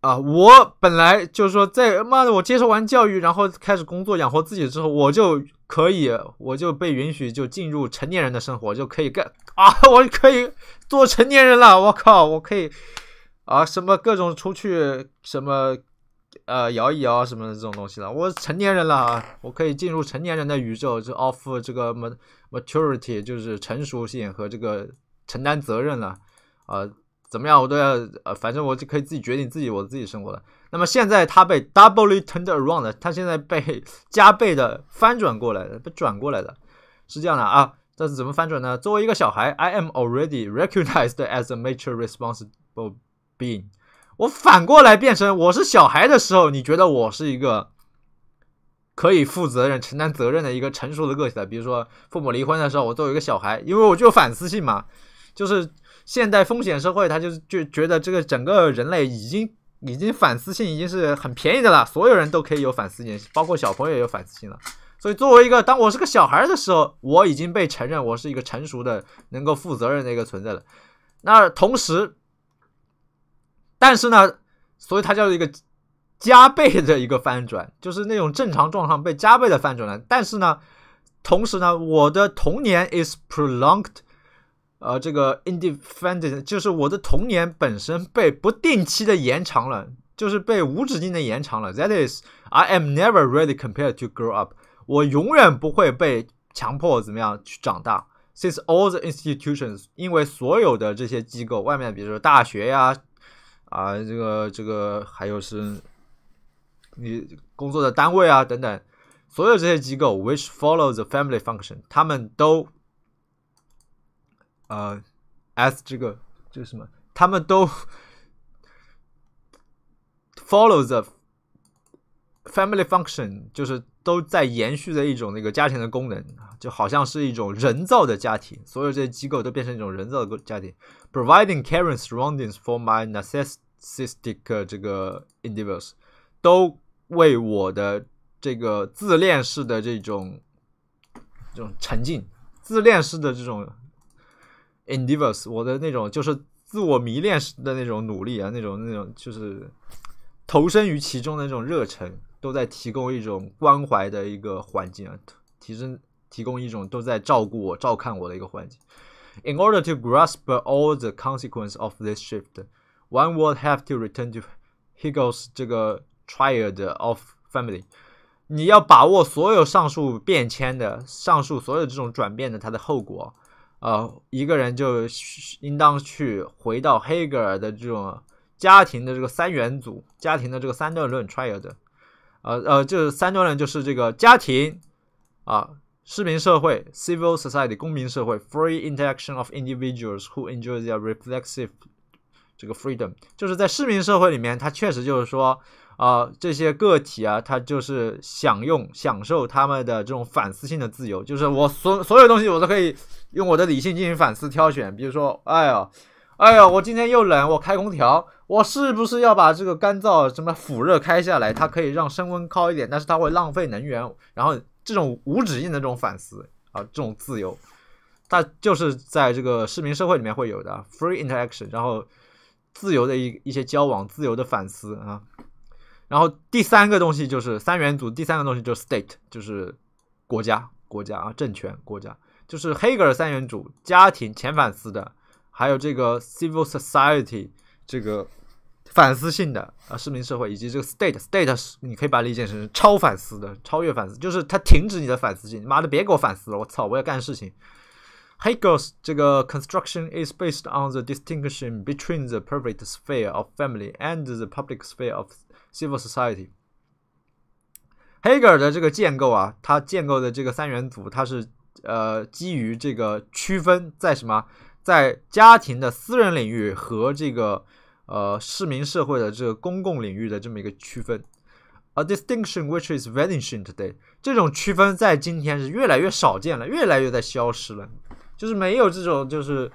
啊，我本来就是说，在妈的，我接受完教育，然后开始工作养活自己之后，我就可以，我就被允许就进入成年人的生活，就可以干啊，我可以做成年人了，我靠，我可以啊，什么各种出去什么，呃，摇一摇什么的这种东西了，我成年人了啊，我可以进入成年人的宇宙，就 off 这个 maturity 就是成熟性和这个承担责任了，啊。怎么样，我都要呃，反正我就可以自己决定自己我自己生活的。那么现在他被 doubly turned around，他现在被 加倍的翻转过来的，被转过来的，是这样的啊。这是怎么翻转呢？作为一个小孩，I am already recognized as a mature responsible being。我反过来变成我是小孩的时候，你觉得我是一个可以负责任、承担责任的一个成熟的个体的。比如说父母离婚的时候，我作为一个小孩，因为我就反思性嘛，就是。现代风险社会，他就就觉得这个整个人类已经已经反思性已经是很便宜的了，所有人都可以有反思性，包括小朋友也有反思性了。所以作为一个，当我是个小孩的时候，我已经被承认我是一个成熟的、能够负责任的一个存在了。那同时，但是呢，所以它叫一个加倍的一个翻转，就是那种正常状况被加倍的翻转了。但是呢，同时呢，我的童年 is prolonged。呃，这个 independent 就是我的童年本身被不定期的延长了，就是被无止境的延长了。That is, I am never really c o m p a r e d to grow up。我永远不会被强迫怎么样去长大。Since all the institutions，因为所有的这些机构，外面比如说大学呀，啊，这个这个还有是你工作的单位啊等等，所有这些机构，which follow the family function，他们都。呃 s 这个就什么，他们都 follows family function，就是都在延续的一种那个家庭的功能，就好像是一种人造的家庭，所有这些机构都变成一种人造的家庭，providing caring surroundings for my narcissistic 这个 individuals，都为我的这个自恋式的这种这种沉浸，自恋式的这种。Endeavors，我的那种就是自我迷恋的那种努力啊，那种那种就是投身于其中的那种热忱，都在提供一种关怀的一个环境啊，提升提供一种都在照顾我、照看我的一个环境。In order to grasp all the consequence of this shift, one would have to return to Hegel's 这个 Triad of Family。你要把握所有上述变迁的、上述所有这种转变的它的后果。呃，一个人就应当去回到黑格尔的这种家庭的这个三元组，家庭的这个三段论 triad。呃呃，就是三段论就是这个家庭啊，市民社会 civil society，公民社会 free interaction of individuals who enjoy their reflexive 这个 freedom，就是在市民社会里面，它确实就是说。啊，这些个体啊，他就是享用、享受他们的这种反思性的自由，就是我所所有东西我都可以用我的理性进行反思、挑选。比如说，哎呀，哎呀，我今天又冷，我开空调，我是不是要把这个干燥什么辅热开下来？它可以让升温高一点，但是它会浪费能源。然后这种无止境的这种反思啊，这种自由，它就是在这个市民社会里面会有的 free interaction，然后自由的一一些交往、自由的反思啊。然后第三个东西就是三元组，第三个东西就是 state，就是国家、国家啊、政权、国家，就是黑格尔三元组：家庭、前反思的，还有这个 civil society，这个反思性的啊，市民社会，以及这个 state。state 你可以把它理解成超反思的，超越反思，就是他停止你的反思性，妈的，别给我反思了，我操，我要干事情。黑格 s 这个 construction is based on the distinction between the private sphere of family and the public sphere of civil society，黑格尔的这个建构啊，他建构的这个三元组，它是呃基于这个区分，在什么，在家庭的私人领域和这个呃市民社会的这个公共领域的这么一个区分。A distinction which is vanishing today，这种区分在今天是越来越少见了，越来越在消失了，就是没有这种就是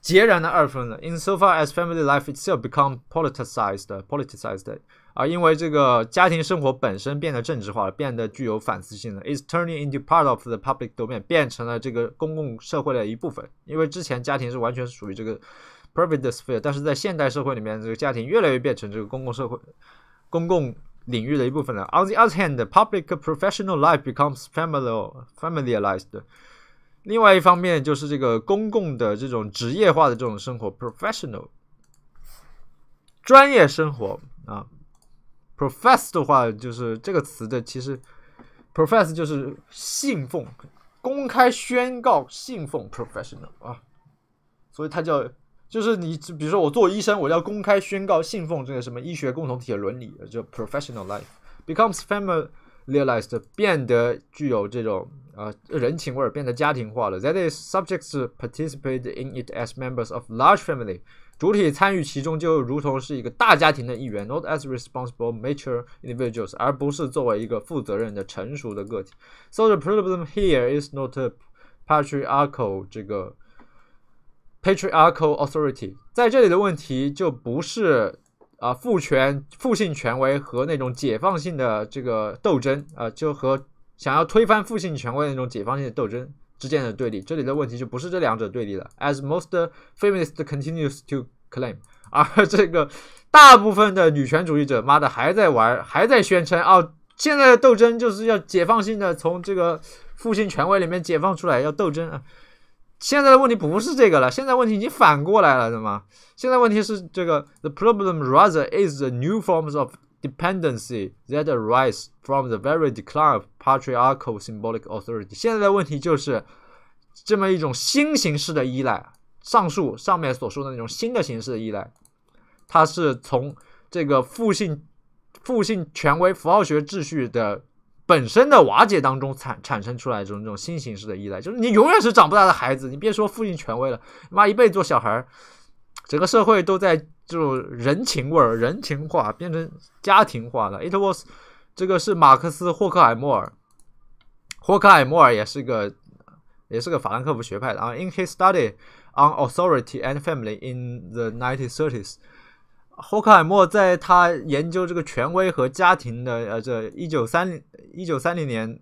截然的二分了。Insofar as family life itself b e c o m e politicized，politicized。啊，因为这个家庭生活本身变得政治化了，变得具有反思性了。Is turning into part of the public domain，变成了这个公共社会的一部分。因为之前家庭是完全是属于这个 private sphere，但是在现代社会里面，这个家庭越来越变成这个公共社会、公共领域的一部分了。On the other hand，public professional life becomes familiar familiarized。另外一方面就是这个公共的这种职业化的这种生活，professional，专业生活啊。Profess 的话就是这个词的，其实，profess 就是信奉、公开宣告信奉 professional 啊，所以它叫就是你比如说我做医生，我要公开宣告信奉这个什么医学共同体的伦理，就 professional life becomes familiarized，变得具有这种呃人情味儿，变得家庭化了。That is subjects participate in it as members of large family. 主体参与其中就如同是一个大家庭的一员，not as responsible mature individuals，而不是作为一个负责任的成熟的个体。So the problem here is not a patriarchal 这个 patriarchal authority，在这里的问题就不是啊父权、父性权威和那种解放性的这个斗争，啊，就和想要推翻父性权威那种解放性的斗争。之间的对立，这里的问题就不是这两者对立了。As most feminists continues to claim，而这个大部分的女权主义者，妈的还在玩，还在宣称，哦，现在的斗争就是要解放性的从这个父亲权威里面解放出来，要斗争啊！现在的问题不是这个了，现在问题已经反过来了，对吗？现在问题是这个，the problem rather is the new forms of。Dependency that a r i s e from the very decline of patriarchal symbolic authority。现在的问题就是这么一种新形式的依赖，上述上面所说的那种新的形式的依赖，它是从这个父性父性权威符号学秩序的本身的瓦解当中产产生出来这种这种新形式的依赖，就是你永远是长不大的孩子，你别说父性权威了，妈一辈子做小孩儿，整个社会都在。这种人情味儿、人情化变成家庭化了。It was，这个是马克思霍克海默尔，霍克海默尔也是一个，也是个法兰克福学派。的啊。i n his study on authority and family in the 1930s，霍克海默在他研究这个权威和家庭的呃这一九三一九三零年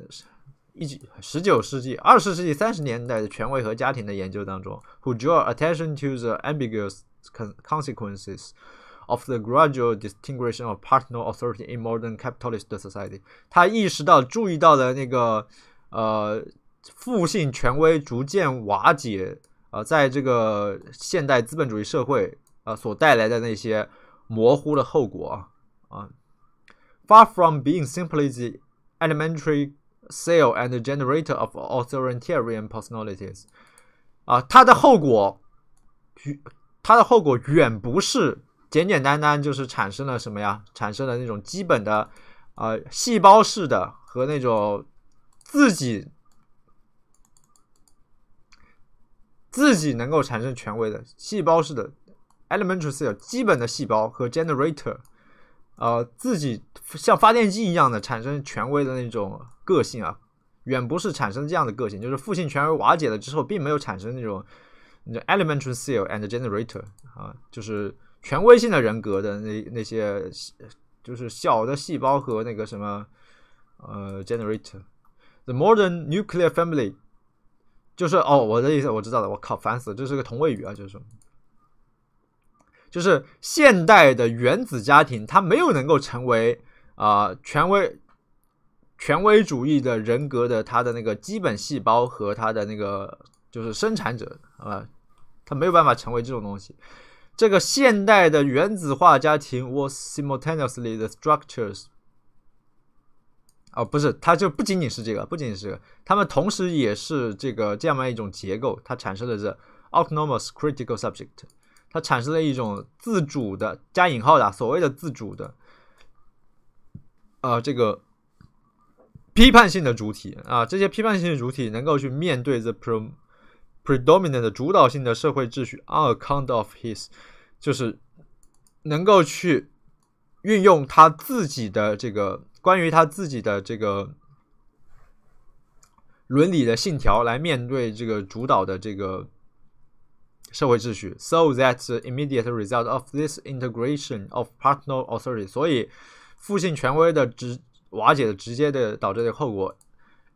一十九世纪二十世纪三十年代的权威和家庭的研究当中，who draw attention to the ambiguous。consequences of the gradual disintegration of paternal authority in modern capitalist society。他意识到、注意到了那个呃父性权威逐渐瓦解啊，在这个现代资本主义社会啊所带来的那些模糊的后果啊。Far from being simply the elementary cell and generator of authoritarian personalities，啊，它的后果。它的后果远不是简简单单就是产生了什么呀？产生了那种基本的，呃，细胞式的和那种自己自己能够产生权威的细胞式的 elementary cell 基本的细胞和 generator，呃，自己像发电机一样的产生权威的那种个性啊，远不是产生这样的个性，就是父性权威瓦解了之后，并没有产生那种。那 elementary cell and generator 啊，就是权威性的人格的那那些，就是小的细胞和那个什么呃 generator，the modern nuclear family，就是哦，我的意思我知道了，我靠，烦死了，这是个同位语啊，就是说，就是现代的原子家庭，它没有能够成为啊权威，权威主义的人格的他的那个基本细胞和他的那个。就是生产者啊，他没有办法成为这种东西。这个现代的原子化家庭 was simultaneously the structures，哦，不是，它就不仅仅是这个，不仅仅是，它们同时也是这个这样一种结构，它产生的是 autonomous critical subject，它产生了一种自主的加引号的所谓的自主的，啊，这个批判性的主体啊，这些批判性的主体能够去面对 the pro。predominant 主导性的社会秩序，on account of his，就是能够去运用他自己的这个关于他自己的这个伦理的信条来面对这个主导的这个社会秩序，so that the immediate result of this integration of p a r t n e r a authority，所以父性权威的直瓦解的直接的导致的后果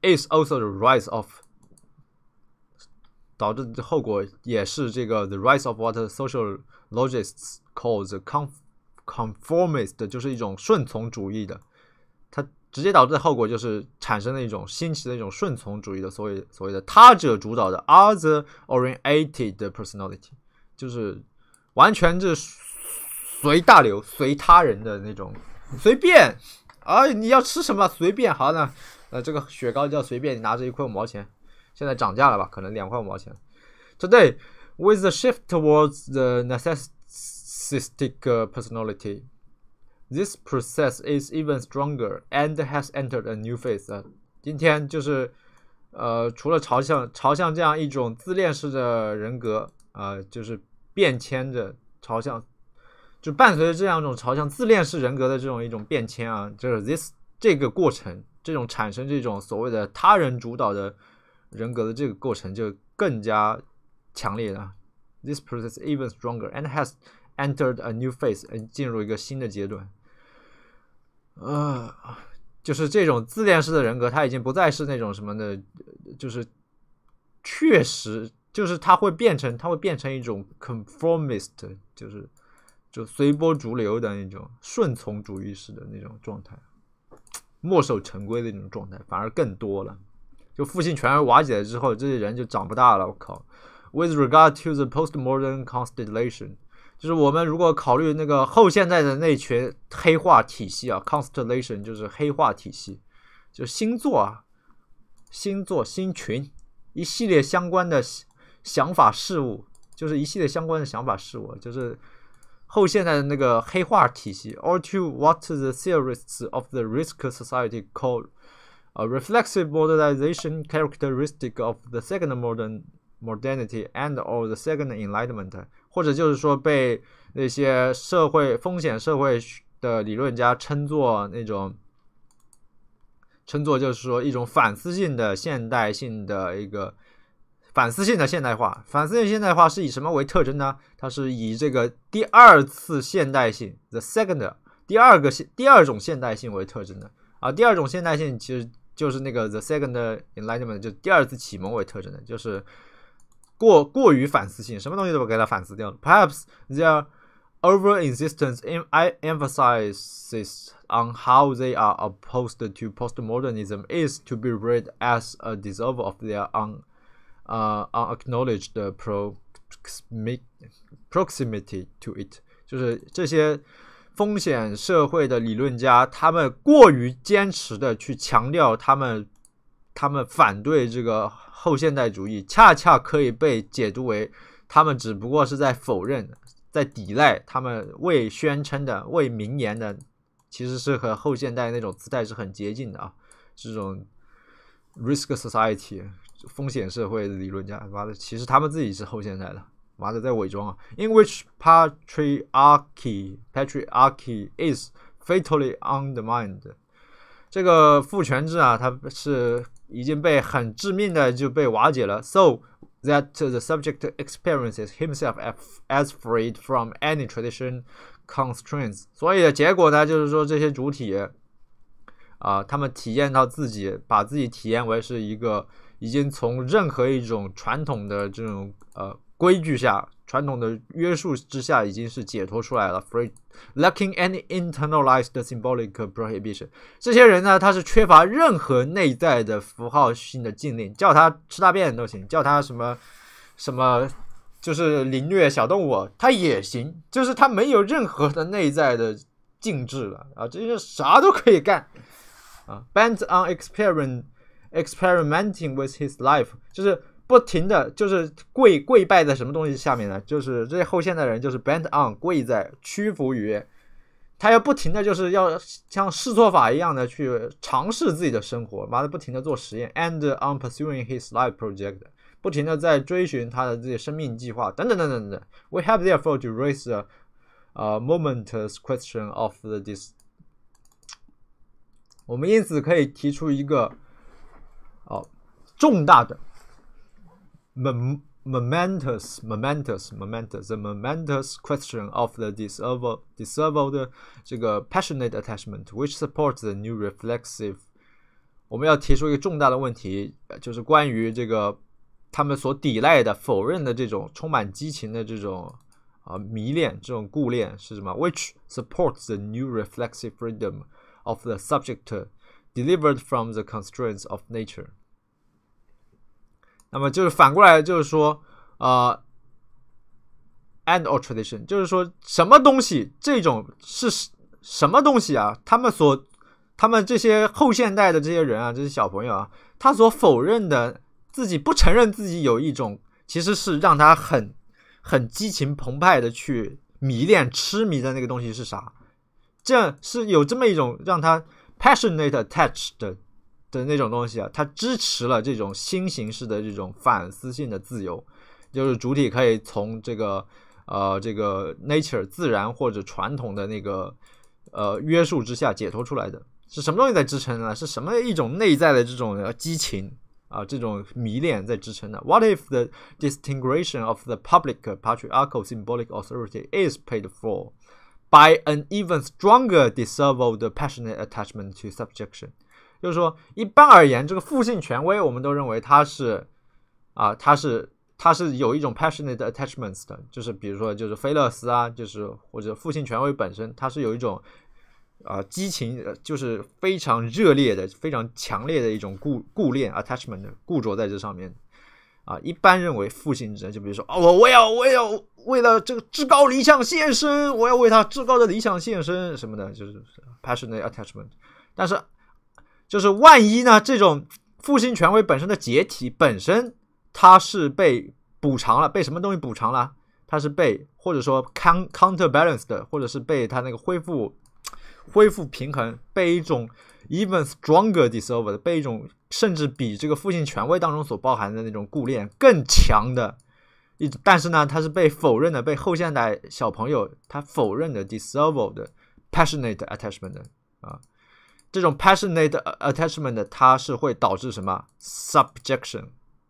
，is also the rise of 导致的后果也是这个，the rise of what social logists calls conformist，就是一种顺从主义的。它直接导致的后果就是产生了一种新奇的一种顺从主义的所谓所谓的他者主导的 other orientated personality，就是完全是随大流、随他人的那种随便。啊，你要吃什么随便，好呢，呃，这个雪糕叫随便，你拿着一块五毛钱。现在涨价了吧？可能两块五毛钱。Today, with the shift towards the narcissistic personality, this process is even stronger and has entered a new phase. 啊，今天就是，呃，除了朝向朝向这样一种自恋式的人格，啊，就是变迁的朝向，就伴随着这样一种朝向自恋式人格的这种一种变迁啊，就是 this 这个过程，这种产生这种所谓的他人主导的。人格的这个过程就更加强烈了。This process even stronger and has entered a new phase，进入一个新的阶段。呃，就是这种自恋式的人格，他已经不再是那种什么的，就是确实，就是他会变成，他会变成一种 conformist，就是就随波逐流的那种顺从主义式的那种状态，墨守成规的那种状态，反而更多了。就父亲全然瓦解了之后，这些人就长不大了。我靠。With regard to the postmodern constellation，就是我们如果考虑那个后现代的那群黑化体系啊，constellation 就是黑化体系，就星座啊，星座星群，一系列相关的想法事物，就是一系列相关的想法事物，就是后现代的那个黑化体系。Or to what the theorists of the risk society call A r e f l e x i v e modernization characteristic of the second modern modernity and of the second enlightenment，或者就是说被那些社会风险社会的理论家称作那种称作就是说一种反思性的现代性的一个反思性的现代化。反思性现代化是以什么为特征呢？它是以这个第二次现代性，the second 第二个现第二种现代性为特征的啊。第二种现代性其实。就是那个 the second enlightenment，就第二次启蒙为特征的，就是过过于反思性，什么东西都给它反思掉了。Perhaps their over insistence emphasizes on how they are opposed to postmodernism is to be read as a dissolve of their un, uh, unacknowledged proximity to it，就是这些。风险社会的理论家，他们过于坚持的去强调他们，他们反对这个后现代主义，恰恰可以被解读为，他们只不过是在否认，在抵赖他们未宣称的、未明言的，其实是和后现代那种姿态是很接近的啊。这种 risk society 风险社会理论家，妈的，其实他们自己是后现代的。马解在伪装啊！In which patriarchy patriarchy is fatally undermined，这个父权制啊，它是已经被很致命的就被瓦解了。So that the subject experiences himself as freed from any tradition constraints，所以的结果呢，就是说这些主体啊，他们体验到自己把自己体验为是一个已经从任何一种传统的这种呃。规矩下、传统的约束之下，已经是解脱出来了。Free, lacking any internalized symbolic prohibition，这些人呢，他是缺乏任何内在的符号性的禁令，叫他吃大便都行，叫他什么什么就是凌虐小动物，他也行，就是他没有任何的内在的禁制了啊，这些啥都可以干啊。Bent on experiment experimenting with his life，就是。不停的就是跪跪拜在什么东西下面呢？就是这些后现代人就是 bent on 跪在屈服于，他要不停的就是要像试错法一样的去尝试自己的生活，妈的不停的做实验，and on pursuing his life project，不停的在追寻他的自己生命计划，等等等等等。We have therefore to raise a momentous question of the this。我们因此可以提出一个哦重大的。momentous, momentous, momentous, the momentous question of the dissolved, dissolved 这个 passionate attachment, which supports the new reflexive. reflexive。我们要提出一个重大的问题，就是关于这个他们所抵赖的、否认的这种充满激情的这种啊迷恋、这种固恋是什么？Which supports the new reflexive freedom of the subject delivered from the constraints of nature。那么就是反过来，就是说，呃，and or tradition，就是说，什么东西这种是什么东西啊？他们所，他们这些后现代的这些人啊，这些小朋友啊，他所否认的，自己不承认自己有一种，其实是让他很很激情澎湃的去迷恋、痴迷的那个东西是啥？这是有这么一种让他 passionate attached 的。的那种东西啊，它支持了这种新形式的这种反思性的自由，就是主体可以从这个呃这个 nature 自然或者传统的那个呃约束之下解脱出来的，是什么东西在支撑呢？是什么一种内在的这种激情啊，这种迷恋在支撑呢 w h a t if the d i s t i n t g r a t i o n of the public patriarchal symbolic authority is paid for by an even stronger diserved passionate attachment to subjection? 就是说，一般而言，这个复性权威，我们都认为它是，啊，它是，它是有一种 passionate attachments 的，就是比如说，就是菲勒斯啊，就是或者复性权威本身，它是有一种啊激情，就是非常热烈的、非常强烈的一种固固恋 a t t a c h m e n t 的固着在这上面啊。一般认为，父性人就比如说，哦，我要，我要为了这个至高理想献身，我要为他至高的理想献身什么的，就是 passionate attachment，但是。就是万一呢？这种父兴权威本身的解体本身，它是被补偿了，被什么东西补偿了？它是被或者说 counter balanced，或者是被它那个恢复恢复平衡，被一种 even stronger d i s s o l v e 的，被一种甚至比这个父兴权威当中所包含的那种固链更强的，一但是呢，它是被否认的，被后现代小朋友他否认的 dissolved passionate attachment 的啊。这种 passionate attachment，它是会导致什么？subjection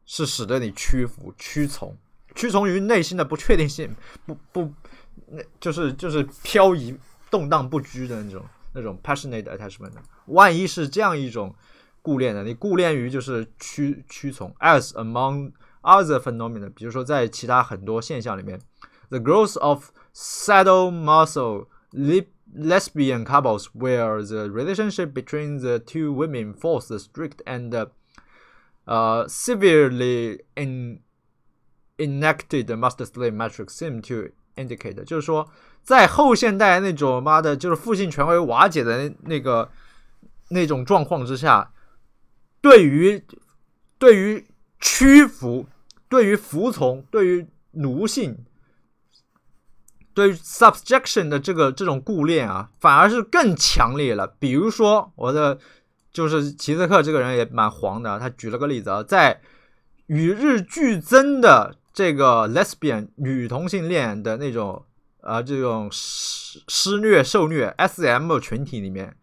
是使得你屈服、屈从、屈从于内心的不确定性，不不，那就是就是漂移、动荡不居的那种那种 passionate attachment。万一是这样一种固恋的，你固恋于就是屈屈从。As among other phenomena，比如说在其他很多现象里面，the growth of saddle muscle lip。Lesbian couples，where the relationship between the two women f o r c e strict and severely en enacted master-slave matrix，seem to indicate，就是说，在后现代那种妈的，就是父性权威瓦解的那个那种状况之下，对于对于屈服，对于服从，对于奴性。对 subjection 的这个这种固恋啊，反而是更强烈了。比如说，我的就是齐泽克这个人也蛮黄的，他举了个例子啊，在与日俱增的这个 lesbian 女同性恋的那种呃这种施施虐受虐 SM 群体里面，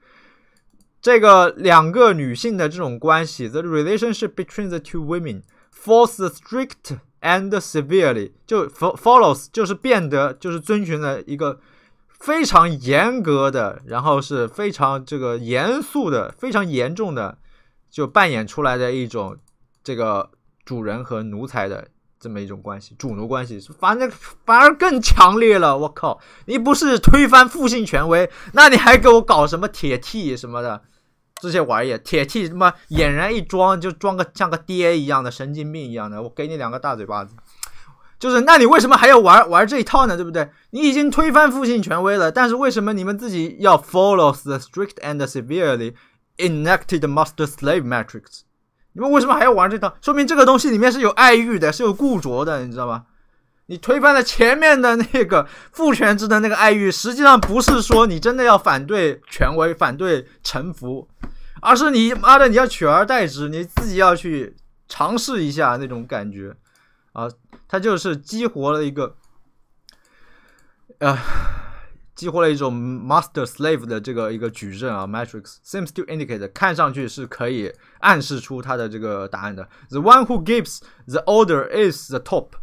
这个两个女性的这种关系，the relationship between the two women, force strict。And severely 就 follows 就是变得就是遵循了一个非常严格的，然后是非常这个严肃的、非常严重的，就扮演出来的一种这个主人和奴才的这么一种关系，主奴关系，反正反而更强烈了。我靠，你不是推翻父性权威，那你还给我搞什么铁 t 什么的？这些玩意儿，铁 T 他妈俨然一装，就装个像个爹一样的神经病一样的，我给你两个大嘴巴子。就是，那你为什么还要玩玩这一套呢？对不对？你已经推翻父亲权威了，但是为什么你们自己要 follows the strict and severely enacted master slave matrix？你们为什么还要玩这套？说明这个东西里面是有爱欲的，是有固着的，你知道吗？你推翻了前面的那个父权制的那个爱欲，实际上不是说你真的要反对权威、反对臣服，而是你妈的你要取而代之，你自己要去尝试一下那种感觉啊！它就是激活了一个，呃，激活了一种 master slave 的这个一个矩阵啊，Matrix seems to indicate 看上去是可以暗示出它的这个答案的。The one who gives the order is the top。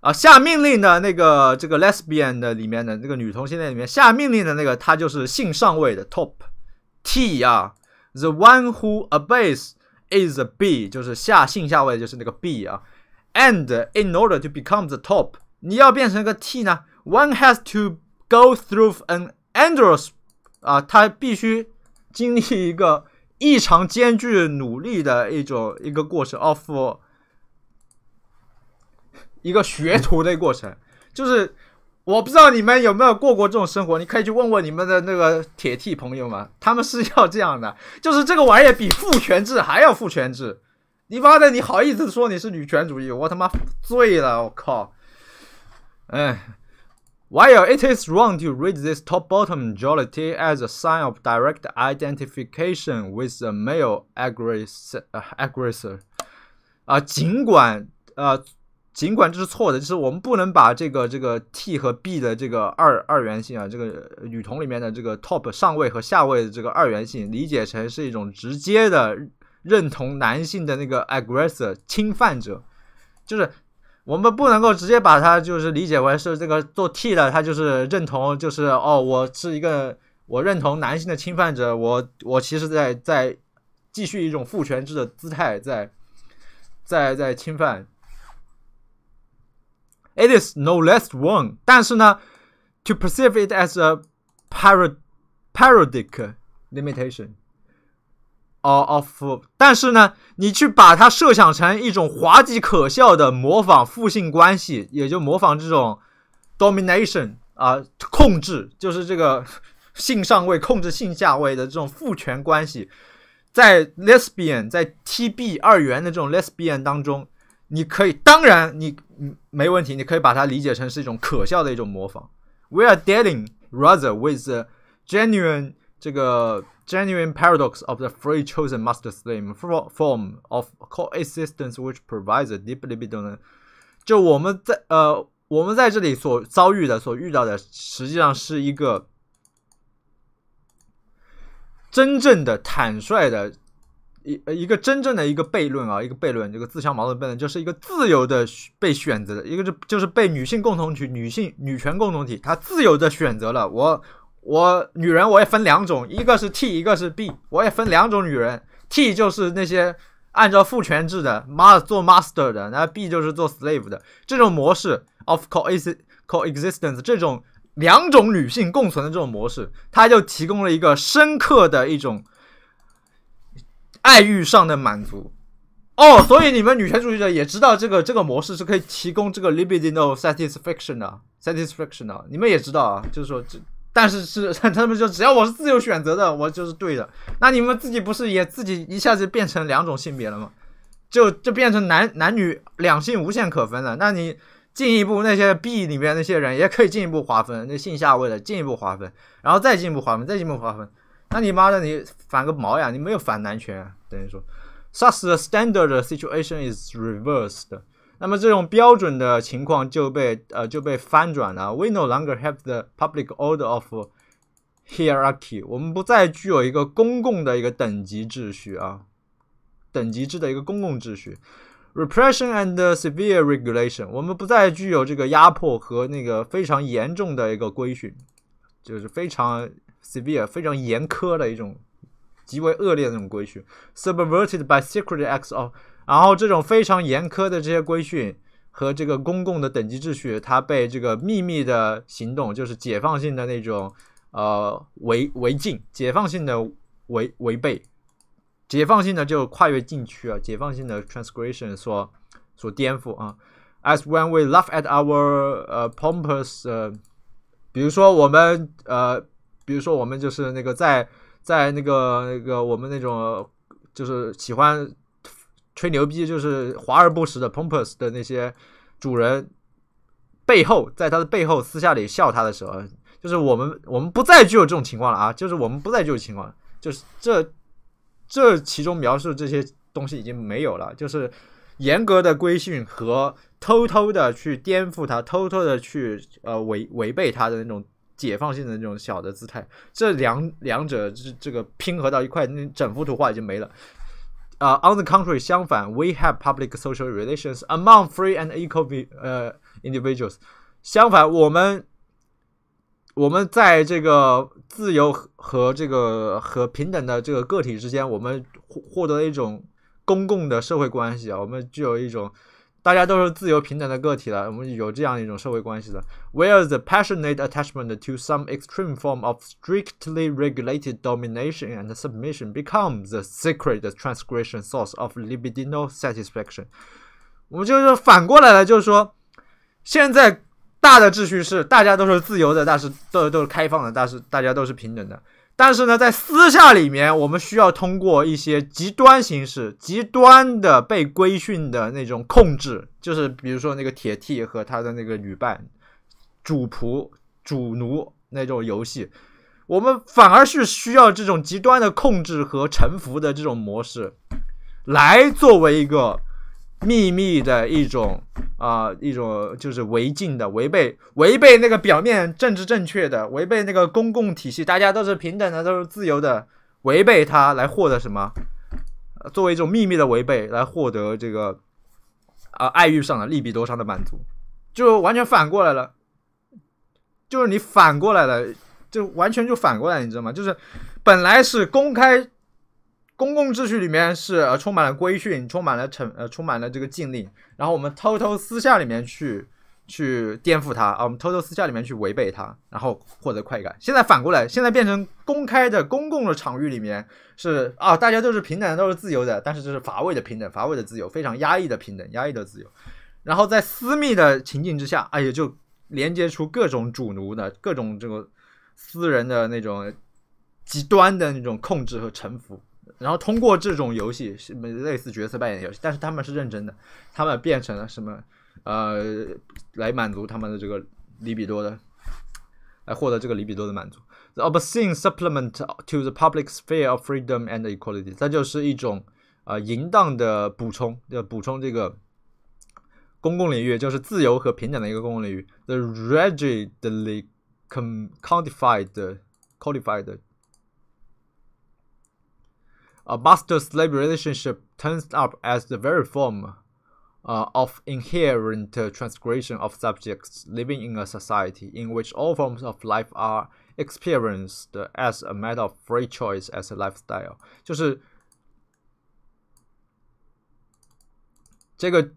啊，下命令的那个这个 lesbian 的里面的那个女同性恋里面下命令的那个，她就是性上位的 top，t 啊，the one who o b e s s is a b，就是下性下位就是那个 b 啊，and in order to become the top，你要变成一个 t 呢，one has to go through an endless 啊，他必须经历一个异常艰巨努力的一种一个过程 of。一个学徒的过程，就是我不知道你们有没有过过这种生活？你可以去问问你们的那个铁弟朋友们，他们是要这样的。就是这个玩意儿比父权制还要父权制。你妈的，你好意思说你是女权主义？我他妈醉了！我靠！哎 w h i l e it is wrong to read this top-bottom j o l l i t y as a sign of direct identification with the male aggressor, aggressor 啊，尽管呃。尽管这是错的，就是我们不能把这个这个 T 和 B 的这个二二元性啊，这个女童里面的这个 Top 上位和下位的这个二元性理解成是一种直接的认同男性的那个 aggressor 侵犯者，就是我们不能够直接把它就是理解为是这个做 T 的他就是认同就是哦，我是一个我认同男性的侵犯者，我我其实在在继续一种父权制的姿态在在在侵犯。It is no less one，但是呢，to perceive it as a parodic imitation，of，但是呢，你去把它设想成一种滑稽可笑的模仿父性关系，也就模仿这种 domination 啊，控制，就是这个性上位控制性下位的这种父权关系，在 lesbian，在 TB 二元的这种 lesbian 当中。你可以，当然，你没问题。你可以把它理解成是一种可笑的一种模仿。We are dealing rather with the genuine 这个 genuine paradox of the free chosen master's l h e m e form of coexistence, which provides a deeply. 就我们在呃我们在这里所遭遇的、所遇到的，实际上是一个真正的、坦率的。一一个真正的一个悖论啊，一个悖论，这个自相矛盾悖论，就是一个自由的被选择的，一个是就是被女性共同体、女性女权共同体，她自由的选择了我，我女人我也分两种，一个是 T，一个是 B，我也分两种女人，T 就是那些按照父权制的妈做 master 的，那 B 就是做 slave 的这种模式，of coexistence 这种两种女性共存的这种模式，它就提供了一个深刻的一种。爱欲上的满足哦，所以你们女权主义者也知道这个这个模式是可以提供这个 libidino satisfaction 的 satisfaction 的。你们也知道啊，就是说这，但是是 他们说只要我是自由选择的，我就是对的。那你们自己不是也自己一下子变成两种性别了吗？就就变成男男女两性无限可分了。那你进一步那些 B 里面那些人也可以进一步划分那性下位的进一步划分，然后再进一步划分，再进一步划分。那你妈的，你反个毛呀！你没有反男权，等于说，such standard situation is reversed。那么这种标准的情况就被呃就被翻转了。We no longer have the public order of hierarchy。我们不再具有一个公共的一个等级秩序啊，等级制的一个公共秩序。Repression and severe regulation。我们不再具有这个压迫和那个非常严重的一个规训，就是非常。severe 非常严苛的一种，极为恶劣的那种规训，subverted by secret acts of 然后这种非常严苛的这些规训和这个公共的等级秩序，它被这个秘密的行动就是解放性的那种呃违违禁，解放性的违违背，解放性的就跨越禁区啊，解放性的 transgression 所所颠覆啊，as when we laugh at our 呃 pompous 呃，比如说我们呃。比如说，我们就是那个在，在那个那个我们那种，就是喜欢吹牛逼、就是华而不实的 p o m p o u s 的那些主人背后，在他的背后私下里笑他的时候，就是我们我们不再具有这种情况了啊！就是我们不再具有情况，就是这这其中描述这些东西已经没有了，就是严格的规训和偷偷的去颠覆他、偷偷的去呃违违背他的那种。解放性的这种小的姿态，这两两者这这个拼合到一块，那整幅图画已经没了。啊，On the contrary，相反，We have public social relations among free and equal 呃 individuals。相反，我们我们在这个自由和这个和平等的这个个体之间，我们获获得了一种公共的社会关系啊，我们具有一种。大家都是自由平等的个体了，我们有这样一种社会关系的。Where the passionate attachment to some extreme form of strictly regulated domination and submission becomes the sacred transgression source of libidinal satisfaction。我们就是反过来了，就是说，现在大的秩序是大家都是自由的，但是都都是开放的，但是大家都是平等的。但是呢，在私下里面，我们需要通过一些极端形式、极端的被规训的那种控制，就是比如说那个铁 T 和他的那个女伴、主仆、主奴那种游戏，我们反而是需要这种极端的控制和臣服的这种模式，来作为一个。秘密的一种啊，一种就是违禁的，违背违背那个表面政治正确的，违背那个公共体系，大家都是平等的，都是自由的，违背它来获得什么？作为一种秘密的违背来获得这个啊爱欲上的利比多上的满足，就完全反过来了，就是你反过来了，就完全就反过来，你知道吗？就是本来是公开。公共秩序里面是呃充满了规训，充满了惩呃充满了这个禁令，然后我们偷偷私下里面去去颠覆它啊，我们偷偷私下里面去违背它，然后获得快感。现在反过来，现在变成公开的公共的场域里面是啊，大家都是平等都是自由的，但是这是乏味的平等，乏味的自由，非常压抑的平等，压抑的自由。然后在私密的情境之下，哎呀就连接出各种主奴的各种这个私人的那种极端的那种控制和臣服。然后通过这种游戏，是类似角色扮演游戏，但是他们是认真的，他们变成了什么？呃，来满足他们的这个里比多的，来获得这个里比多的满足。The obscene supplement to the public sphere of freedom and equality，它就是一种呃淫荡的补充，要补充这个公共领域，就是自由和平等的一个公共领域。The rigidly com codified，codified。a master-slave relationship turns up as the very form uh, of inherent transgression of subjects living in a society in which all forms of life are experienced as a matter of free choice as a lifestyle，就是这个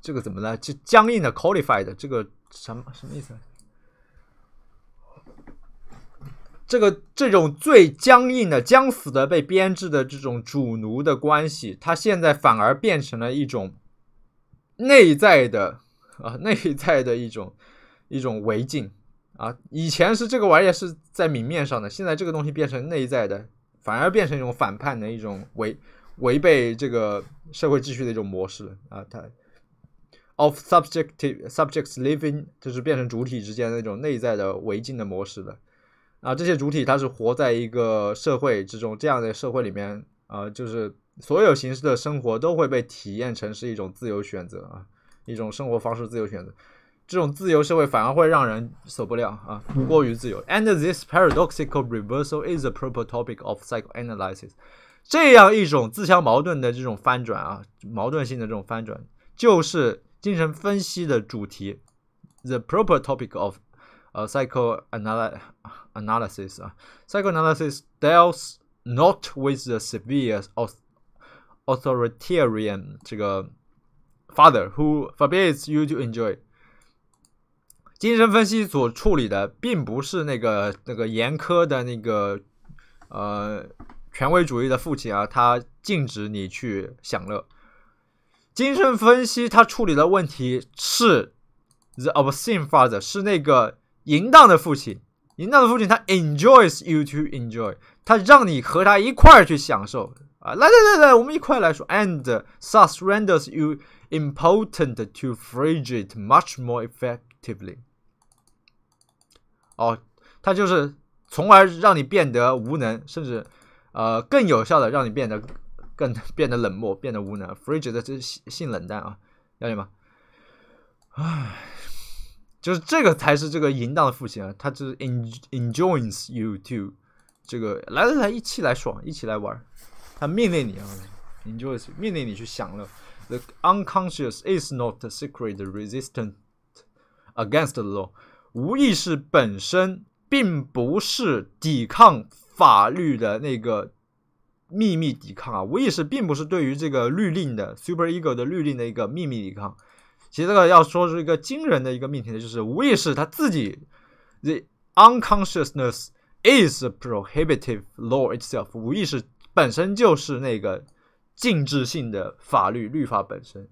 这个怎么了？就僵硬的这个什么什么意思？这个这种最僵硬的、将死的、被编制的这种主奴的关系，它现在反而变成了一种内在的啊，内在的一种一种违禁啊。以前是这个玩意儿是在明面上的，现在这个东西变成内在的，反而变成一种反叛的一种违违背这个社会秩序的一种模式啊。它，of subjective subjects living，就是变成主体之间那种内在的违禁的模式的。啊，这些主体它是活在一个社会之中，这样的社会里面，啊，就是所有形式的生活都会被体验成是一种自由选择啊，一种生活方式自由选择。这种自由社会反而会让人受不了啊，过于自由。And this paradoxical reversal is the proper topic of psychoanalysis。这样一种自相矛盾的这种翻转啊，矛盾性的这种翻转，就是精神分析的主题，the proper topic of。呃，psycho analy n a l y s i s 啊，psycho analysis deals not with the severe authoritarian 这个 father who forbids you to enjoy。精神分析所处理的并不是那个那个严苛的那个呃权威主义的父亲啊，他禁止你去享乐。精神分析他处理的问题是 the obscene father，是那个。淫荡的父亲，淫荡的父亲，他 enjoys you to enjoy，他让你和他一块儿去享受啊！来来来来，我们一块来说。And thus renders you impotent to frigid much more effectively。哦，他就是，从而让你变得无能，甚至，呃，更有效的让你变得更变得冷漠，变得无能。frigid 性性冷淡啊，了解吗？唉。就是这个才是这个淫荡的父亲啊，他只是 enjoys you t o 这个来来来，一起来爽，一起来玩他命令你啊，enjoys，命令你去想了。The unconscious is not s e c r e t resistant against the law。无意识本身并不是抵抗法律的那个秘密抵抗啊，无意识并不是对于这个律令的 super ego 的律令的一个秘密抵抗。其实这个要说出一个惊人的一个命题的就是无意识他自己，the unconsciousness is prohibitive law itself。无意识本身就是那个禁止性的法律律法本身。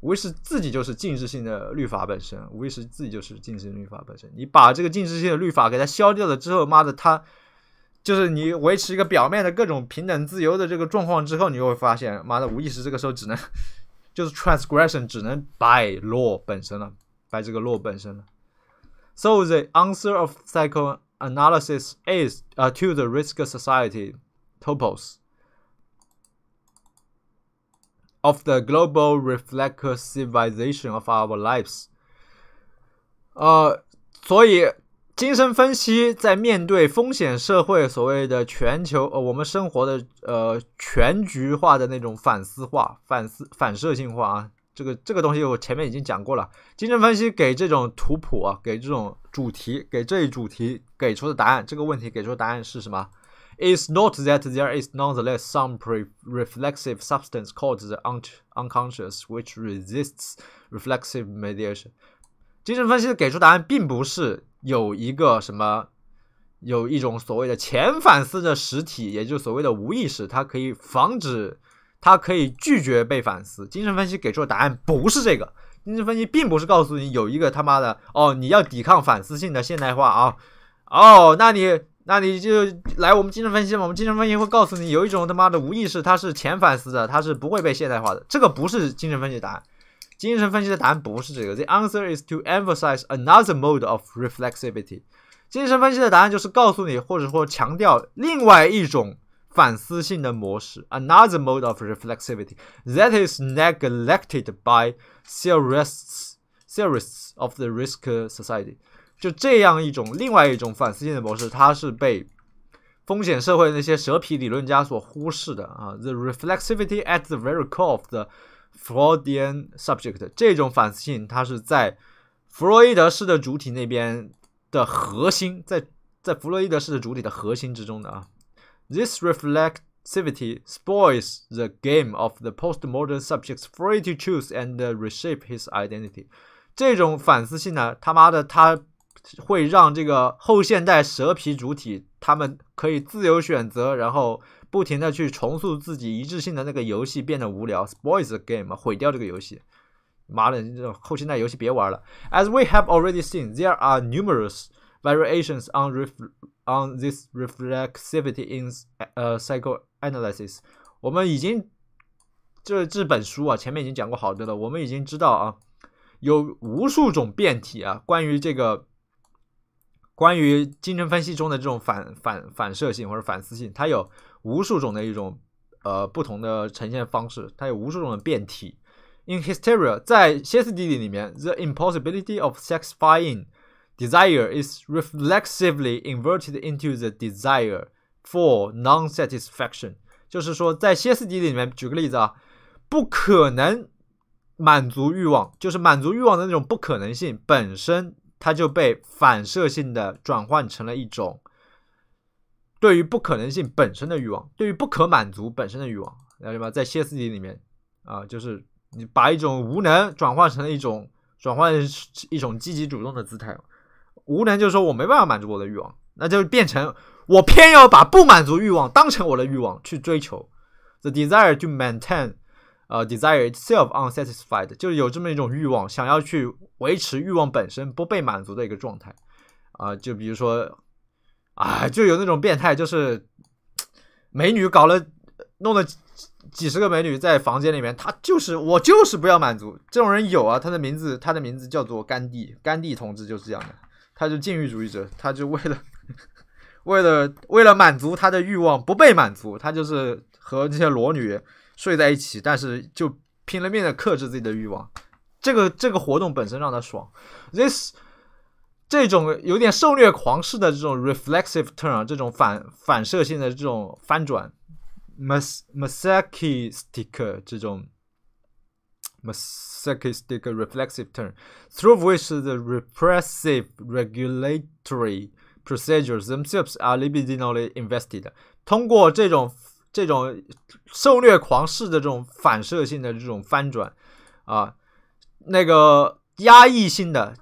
无意识自己就是禁止性的律法本身。无意识自己就是禁止律法本身。你把这个禁止性的律法给它消掉了之后，妈的，它就是你维持一个表面的各种平等自由的这个状况之后，你就会发现，妈的，无意识这个时候只能。就是 transgression 只能 by law 本身了，by 这个 law 本身了。So the answer of psychoanalysis is uh, to the risk society topos of the global reflexivization of our lives。呃，所以精神分析在面对风险社会所谓的全球呃我们生活的呃全局化的那种反思化反思反射性化啊，这个这个东西我前面已经讲过了。精神分析给这种图谱啊，给这种主题，给这一主题给出的答案，这个问题给出的答案是什么？It's not that there is nonetheless some reflexive substance called the un unconscious which resists reflexive mediation. 精神分析给出答案并不是有一个什么，有一种所谓的潜反思的实体，也就是所谓的无意识，它可以防止，它可以拒绝被反思。精神分析给出的答案不是这个，精神分析并不是告诉你有一个他妈的，哦，你要抵抗反思性的现代化啊，哦，那你那你就来我们精神分析嘛，我们精神分析会告诉你有一种他妈的无意识，它是潜反思的，它是不会被现代化的，这个不是精神分析答案。精神分析的答案不是这个。The answer is to emphasize another mode of reflexivity。精神分析的答案就是告诉你，或者说强调另外一种反思性的模式，another mode of reflexivity that is neglected by theorists theorists of the risk society。就这样一种另外一种反思性的模式，它是被风险社会那些蛇皮理论家所忽视的啊。The reflexivity at the very core of the Freudian subject 这种反思性，它是在弗洛伊德式的主体那边的核心，在在弗洛伊德式的主体的核心之中的啊。This reflectivity spoils the game of the postmodern subjects free to choose and reshape his identity。这种反思性呢，他妈的，他会让这个后现代蛇皮主体他们可以自由选择，然后。不停的去重塑自己一致性的那个游戏变得无聊，spoils the game，毁掉这个游戏。妈的，这种后现代游戏别玩了。As we have already seen, there are numerous variations on on this r e f l e x i v i t y in 呃，psychoanalysis。我们已经这这本书啊，前面已经讲过好多了。我们已经知道啊，有无数种变体啊，关于这个关于精神分析中的这种反反反射性或者反思性，它有。无数种的一种，呃，不同的呈现方式，它有无数种的变体。In hysteria，在歇斯底里里面，the impossibility of satisfying desire is reflexively inverted into the desire for non-satisfaction。就是说，在歇斯底里里面，举个例子啊，不可能满足欲望，就是满足欲望的那种不可能性本身，它就被反射性的转换成了一种。对于不可能性本身的欲望，对于不可满足本身的欲望，了解吗？在歇斯底里面，啊，就是你把一种无能转化成了一种转化一种积极主动的姿态。无能就是说我没办法满足我的欲望，那就变成我偏要把不满足欲望当成我的欲望去追求。The desire to maintain, uh, desire itself unsatisfied，就是有这么一种欲望，想要去维持欲望本身不被满足的一个状态。啊，就比如说。啊，就有那种变态，就是美女搞了，弄了几十个美女在房间里面，他就是我就是不要满足。这种人有啊，他的名字他的名字叫做甘地，甘地同志就是这样的，他就禁欲主义者，他就为了 为了为了满足他的欲望不被满足，他就是和那些裸女睡在一起，但是就拼了命的克制自己的欲望。这个这个活动本身让他爽，this。这种有点受虐狂式的这种 reflexive turn 啊，这种反反射性的这种翻转，mas masochistic 这种 masochistic reflexive turn，through which the repressive regulatory procedures themselves are libidinally invested。通过这种这种受虐狂式的这种反射性的这种翻转啊，那个压抑性的。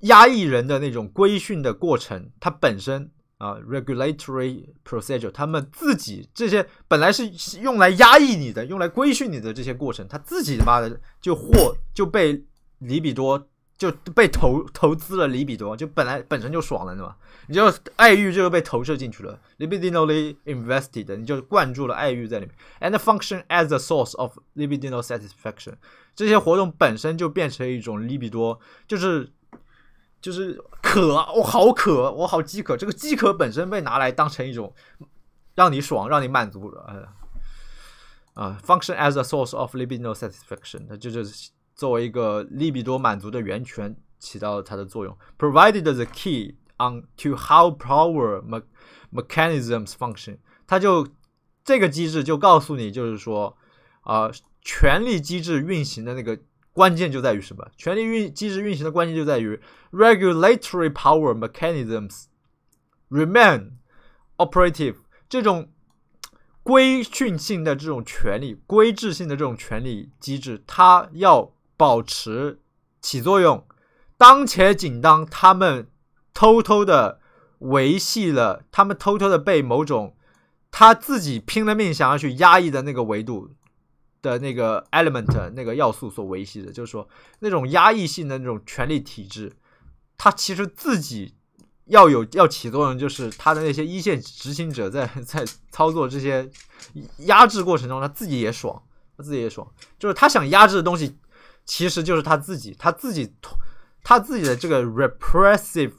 压抑人的那种规训的过程，它本身啊，regulatory procedure，他们自己这些本来是用来压抑你的、用来规训你的这些过程，他自己他妈的就获就被里比多就被投投资了里比多，就本来本身就爽了，对吧？你就爱欲就被投射进去了，libidinally invested，你就灌注了爱欲在里面，and function as a source of libidinal satisfaction，这些活动本身就变成一种里比多，就是。就是渴，我好渴，我好饥渴。这个饥渴本身被拿来当成一种让你爽、让你满足，呃，啊，function as a source of libido satisfaction，它就是作为一个利比多满足的源泉起到它的作用。Provided the key on to how power mechanisms function，它就这个机制就告诉你，就是说，呃，权力机制运行的那个。关键就在于什么？权力运机制运行的关键就在于 regulatory power mechanisms remain operative。这种规训性的这种权利、规制性的这种权利机制，它要保持起作用。当前仅当他们偷偷的维系了，他们偷偷的被某种他自己拼了命想要去压抑的那个维度。的那个 element 那个要素所维系的，就是说那种压抑性的那种权力体制，他其实自己要有要起作用，就是他的那些一线执行者在在操作这些压制过程中，他自己也爽，他自己也爽，就是他想压制的东西，其实就是他自己，他自己他自己的这个 repressive。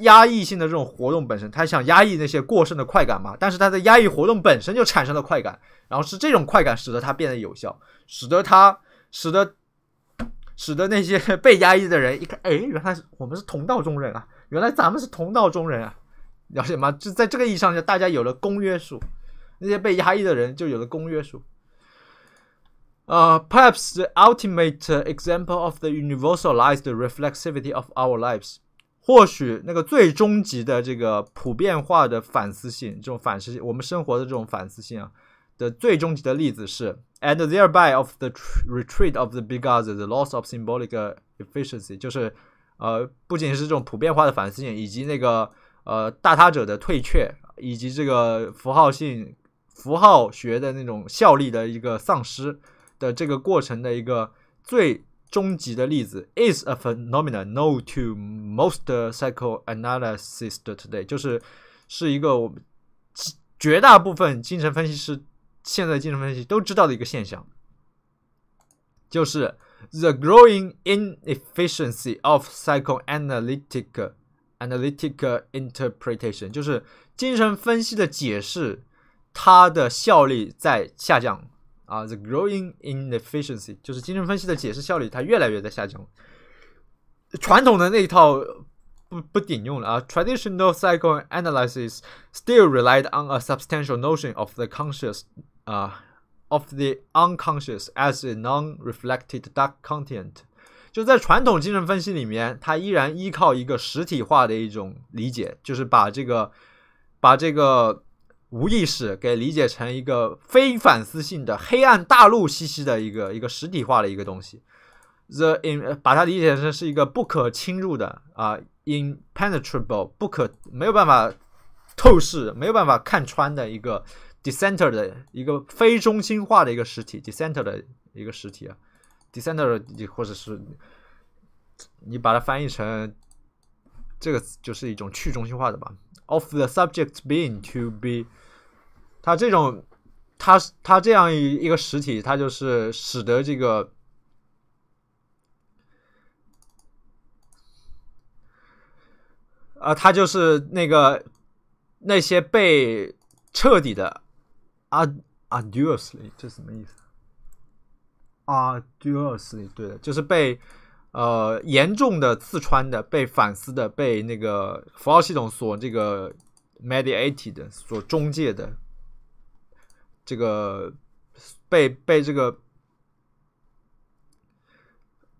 压抑性的这种活动本身，他想压抑那些过剩的快感嘛？但是他的压抑活动本身就产生了快感，然后是这种快感使得他变得有效，使得他，使得，使得那些被压抑的人一看，哎，原来是我们是同道中人啊！原来咱们是同道中人啊！了解吗？就在这个意义上，大家有了公约数，那些被压抑的人就有了公约数。呃 perhaps the ultimate example of the universalized reflexivity of our lives. 或许那个最终极的这个普遍化的反思性，这种反思我们生活的这种反思性啊的最终极的例子是，and thereby of the retreat of the big other，the loss of symbolic efficiency，就是呃不仅是这种普遍化的反思性，以及那个呃大他者的退却，以及这个符号性符号学的那种效力的一个丧失的这个过程的一个最。终极的例子 is a phenomenon known to most psychoanalysts today，就是是一个我们绝大部分精神分析师现在精神分析都知道的一个现象，就是 the growing inefficiency of psychoanalytic analytic interpretation，就是精神分析的解释它的效率在下降。啊，the growing inefficiency 就是精神分析的解释效率，它越来越在下降。传统的那一套不不顶用了。啊 Traditional psychoanalysis still relied on a substantial notion of the conscious, uh, of the unconscious as a non-reflected dark c o n t e n t 就在传统精神分析里面，它依然依靠一个实体化的一种理解，就是把这个把这个。无意识给理解成一个非反思性的黑暗大陆兮兮的一个一个实体化的一个东西，the in 把它理解成是一个不可侵入的啊，impenetrable 不可没有办法透视没有办法看穿的一个 d i s s e n t e r 的一个非中心化的一个实体 d i s s e n t e r 的一个实体啊 d s c e n t e r 或者是你把它翻译成这个就是一种去中心化的吧。Of the subject being to be，它这种，它它这样一一个实体，它就是使得这个，啊，它就是那个那些被彻底的，啊 a d u o u s l y 这什么意思啊 d u o u s l y 对的，就是被。呃，严重的刺穿的、被反思的、被那个符号系统所这个 mediated 所中介的，这个被被这个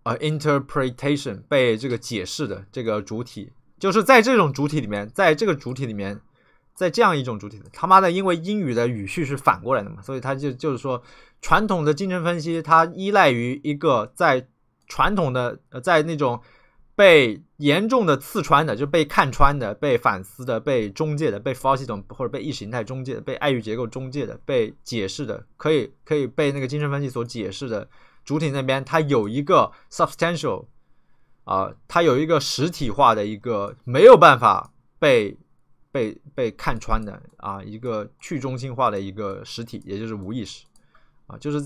呃 interpretation 被这个解释的这个主体，就是在这种主体里面，在这个主体里面，在这样一种主体的他妈的，因为英语的语序是反过来的嘛，所以他就就是说，传统的精神分析它依赖于一个在。传统的呃，在那种被严重的刺穿的，就被看穿的、被反思的、被中介的、被符号系统或者被意识形态中介、被爱欲结构中介的、被解释的，可以可以被那个精神分析所解释的主体那边，它有一个 substantial 啊，它有一个实体化的一个没有办法被被被看穿的啊，一个去中心化的一个实体，也就是无意识啊，就是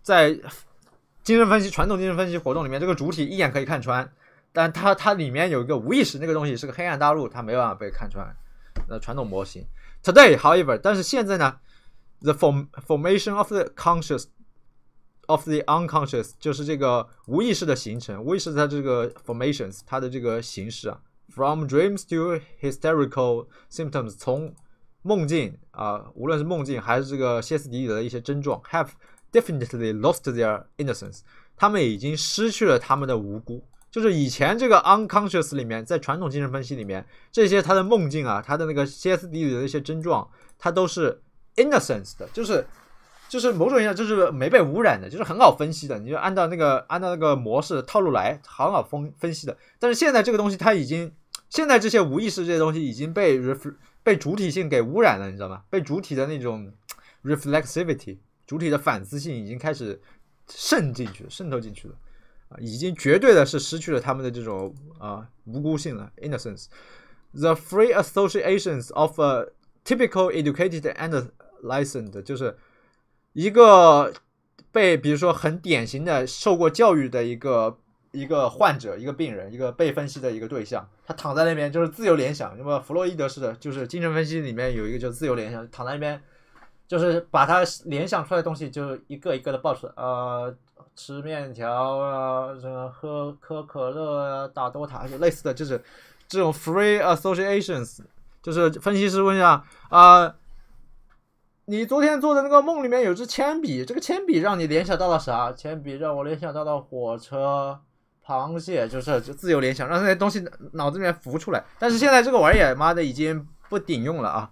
在。精神分析传统精神分析活动里面，这个主体一眼可以看穿，但它它里面有一个无意识，那个东西是个黑暗大陆，它没有办法被看穿。那传统模型，today however，但是现在呢，the form formation of the conscious of the unconscious，就是这个无意识的形成，无意识它这个 formations 它的这个形式啊，from dreams to hysterical symptoms，从梦境啊，无论是梦境还是这个歇斯底里的一些症状，have。Definitely lost their innocence。他们已经失去了他们的无辜。就是以前这个 unconscious 里面，在传统精神分析里面，这些他的梦境啊，他的那个歇斯底里的一些症状，他都是 innocence 的，就是就是某种意义上就是没被污染的，就是很好分析的。你就按照那个按照那个模式套路来，很好分分析的。但是现在这个东西它已经，现在这些无意识这些东西已经被 ref 被主体性给污染了，你知道吗？被主体的那种 reflexivity。主体的反思性已经开始渗进去、渗透进去了，啊，已经绝对的是失去了他们的这种啊无辜性了 （innocence）。The free associations of a typical educated and licensed，就是一个被比如说很典型的受过教育的一个一个患者、一个病人、一个被分析的一个对象，他躺在那边就是自由联想，那么弗洛伊德式的，就是精神分析里面有一个叫自由联想，躺在那边。就是把他联想出来的东西，就一个一个的报出来。呃，吃面条啊，这喝喝可乐啊，打多塔就类似的就是这种 free associations。就是分析师问一下啊，你昨天做的那个梦里面有支铅笔，这个铅笔让你联想到了啥？铅笔让我联想到了火车、螃蟹，就是自由联想，让那些东西脑子里面浮出来。但是现在这个玩意儿妈的已经不顶用了啊。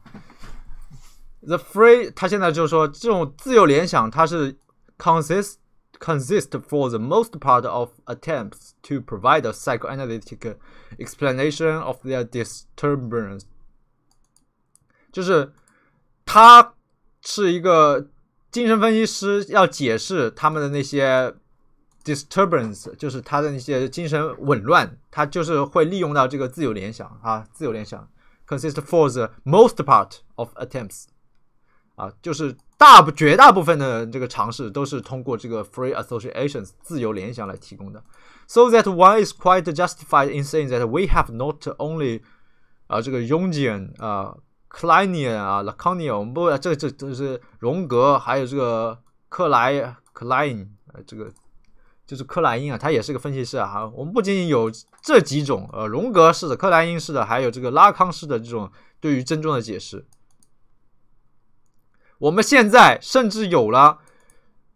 The free，他现在就是说，这种自由联想，它是 consist consist for the most part of attempts to provide a psychoanalytic explanation of their disturbance。就是，他是一个精神分析师，要解释他们的那些 disturbance，就是他的那些精神紊乱，他就是会利用到这个自由联想啊，自由联想 consist for the most part of attempts。啊，就是大绝大部分的这个尝试都是通过这个 free associations 自由联想来提供的，so that one is quite justified in saying that we have not only 啊这个 Jungian 啊 Kleinian 啊 Lacanian 不，这这都是荣格，还有这个克莱 Klein 这个就是克莱因啊，他也是个分析师啊，哈，我们不仅仅有这几种呃荣格式的、克莱因式的，还有这个拉康式的这种对于症状的解释。我们现在甚至有了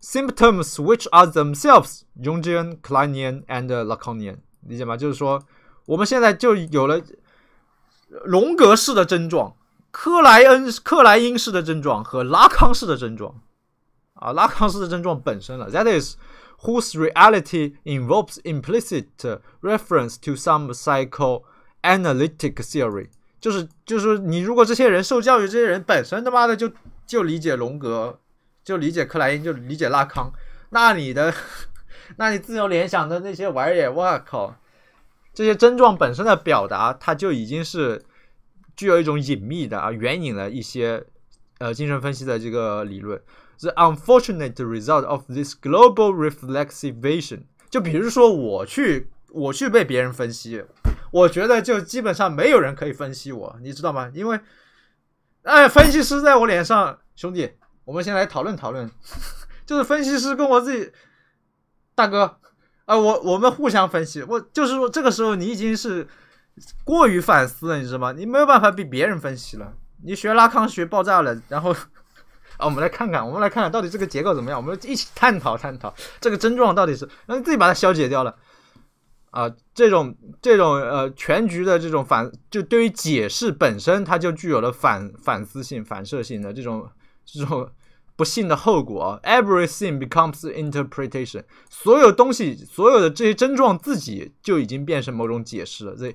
symptoms which are themselves Jungian, Kleinian, and Lacanian，理解吗？就是说，我们现在就有了荣格式的症状、克莱恩克莱因式的症状和拉康式的症状啊，拉康式的症状本身了。That is whose reality involves implicit reference to some psychoanalytic theory，就是就是你如果这些人受教育，这些人本身他妈的就。就理解荣格，就理解克莱因，就理解拉康，那你的，那你自由联想的那些玩意儿，哇靠，这些症状本身的表达，它就已经是具有一种隐秘的啊，援引了一些呃精神分析的这个理论。The unfortunate result of this global reflexivation，就比如说我去我去被别人分析，我觉得就基本上没有人可以分析我，你知道吗？因为哎，分析师在我脸上，兄弟，我们先来讨论讨论，就是分析师跟我自己大哥啊，我我们互相分析，我就是说这个时候你已经是过于反思了，你知道吗？你没有办法被别人分析了，你学拉康学爆炸了，然后 啊，我们来看看，我们来看看到底这个结构怎么样，我们一起探讨探讨这个症状到底是，那你自己把它消解掉了。啊，这种这种呃，全局的这种反，就对于解释本身，它就具有了反反思性、反射性的这种这种不幸的后果 Everything becomes interpretation，所有东西、所有的这些症状自己就已经变成某种解释了。The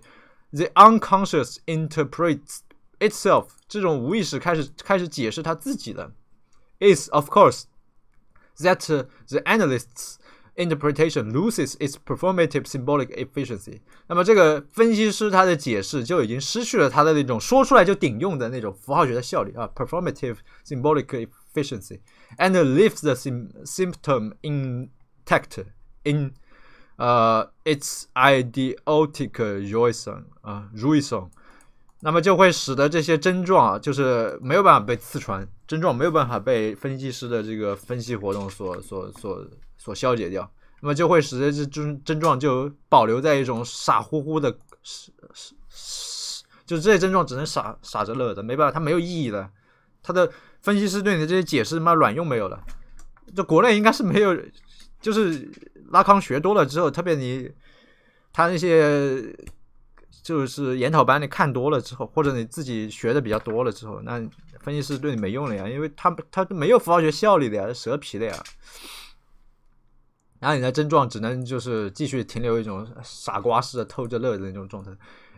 the unconscious interprets itself，这种无意识开始开始解释他自己的。Is of course that the analysts。Interpretation loses its performative symbolic efficiency。那么这个分析师他的解释就已经失去了他的那种说出来就顶用的那种符号学的效率啊，performative symbolic efficiency，and leaves the sym symptom intact in，呃，its idiotic reason 啊，reason。那么就会使得这些症状啊，就是没有办法被刺穿，症状没有办法被分析师的这个分析活动所所所。所消解掉，那么就会使这症症状就保留在一种傻乎乎的，是是是，就这些症状只能傻傻着乐着，没办法，它没有意义的。他的分析师对你的这些解释妈卵用没有了。这国内应该是没有，就是拉康学多了之后，特别你他那些就是研讨班你看多了之后，或者你自己学的比较多了之后，那分析师对你没用了呀，因为他他没有符号学效力的呀，蛇皮的呀。然后你的症状只能就是继续停留一种傻瓜似的偷着乐的那种状态。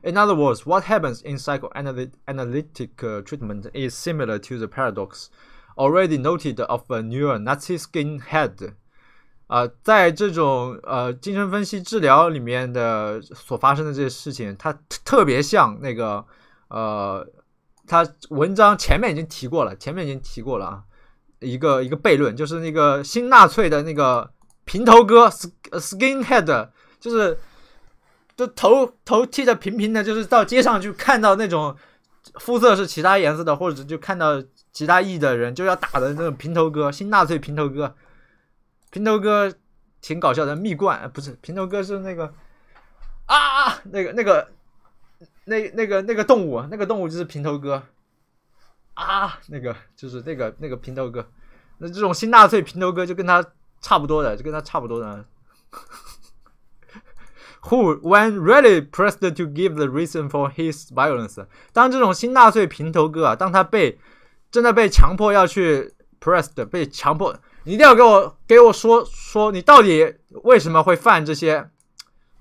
In other words, what happens in psychoanalytic treatment is similar to the paradox already noted of a new Nazi skinhead. 啊，在这种呃精神分析治疗里面的所发生的这些事情，它特别像那个呃，它文章前面已经提过了，前面已经提过了啊，一个一个悖论，就是那个新纳粹的那个。平头哥，skinhead，就是，就头头剃的平平的，就是到街上去看到那种肤色是其他颜色的，或者就看到其他裔的人，就要打的那种平头哥，新纳粹平头哥，平头哥挺搞笑的，蜜罐不是平头哥，是那个啊，那个那个那那个那个动物，那个动物就是平头哥啊，那个就是那个那个平头哥，那这种新纳粹平头哥就跟他。差不多的，就跟他差不多的。Who, when really pressed to give the reason for his violence？当这种新纳粹平头哥啊，当他被正在被强迫要去 pressed，被强迫，你一定要给我给我说说，你到底为什么会犯这些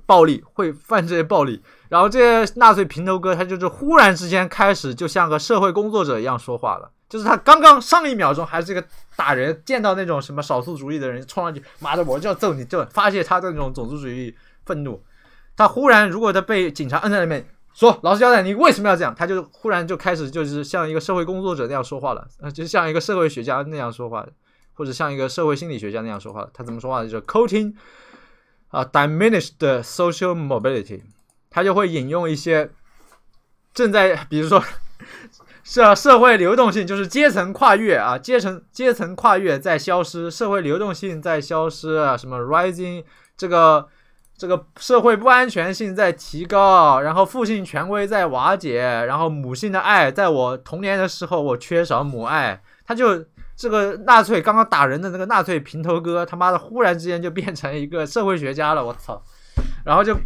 暴力？会犯这些暴力。然后这些纳粹平头哥，他就是忽然之间开始，就像个社会工作者一样说话了。就是他刚刚上一秒钟还是个打人，见到那种什么少数主义的人冲上去，妈的我就要揍你，就发泄他的那种种族主义愤怒。他忽然，如果他被警察摁在那边，说老实交代你为什么要这样，他就忽然就开始就是像一个社会工作者那样说话了，就像一个社会学家那样说话，或者像一个社会心理学家那样说话。他怎么说话？就是 coating 啊，diminished social mobility，他就会引用一些正在，比如说。是啊，社会流动性就是阶层跨越啊，阶层阶层跨越在消失，社会流动性在消失啊，什么 rising 这个这个社会不安全性在提高，然后父性权威在瓦解，然后母性的爱，在我童年的时候我缺少母爱，他就这个纳粹刚刚打人的那个纳粹平头哥，他妈的忽然之间就变成一个社会学家了，我操，然后就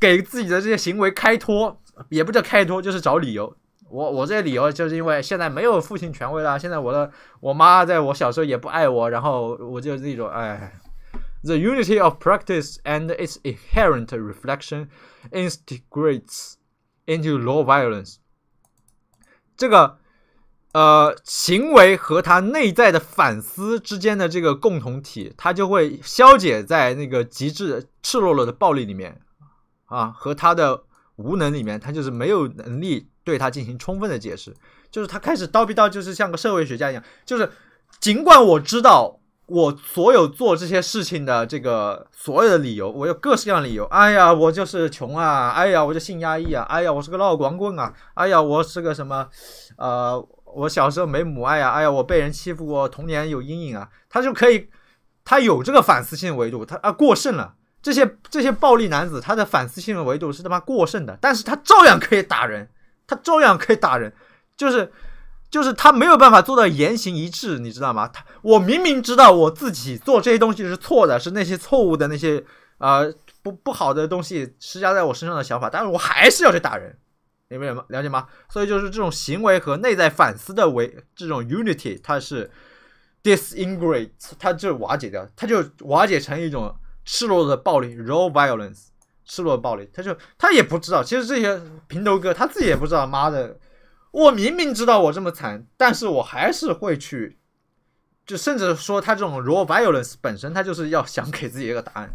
给自己的这些行为开脱，也不叫开脱就是找理由。我我这理由就是因为现在没有父亲权威了，现在我的我妈在我小时候也不爱我，然后我就那种哎。The unity of practice and its inherent reflection integrates into law violence。这个呃行为和他内在的反思之间的这个共同体，它就会消解在那个极致赤裸裸的暴力里面啊，和他的无能里面，他就是没有能力。对他进行充分的解释，就是他开始叨逼叨，就是像个社会学家一样，就是尽管我知道我所有做这些事情的这个所有的理由，我有各式各样的理由。哎呀，我就是穷啊！哎呀，我就性压抑啊！哎呀，我是个老光棍啊！哎呀，我是个什么？呃，我小时候没母爱啊！哎呀，我被人欺负过，童年有阴影啊！他就可以，他有这个反思性维度，他啊过剩了。这些这些暴力男子，他的反思性的维度是他妈过剩的，但是他照样可以打人。他照样可以打人，就是，就是他没有办法做到言行一致，你知道吗？他，我明明知道我自己做这些东西是错的，是那些错误的那些啊不不好的东西施加在我身上的想法，但是我还是要去打人，明白吗？了解吗？所以就是这种行为和内在反思的为这种 unity，它是 disintegrate，它就瓦解掉，它就瓦解成一种赤裸裸的暴力 raw violence。赤裸暴力，他就他也不知道，其实这些平头哥他自己也不知道。妈的，我明明知道我这么惨，但是我还是会去，就甚至说他这种 raw violence 本身，他就是要想给自己一个答案，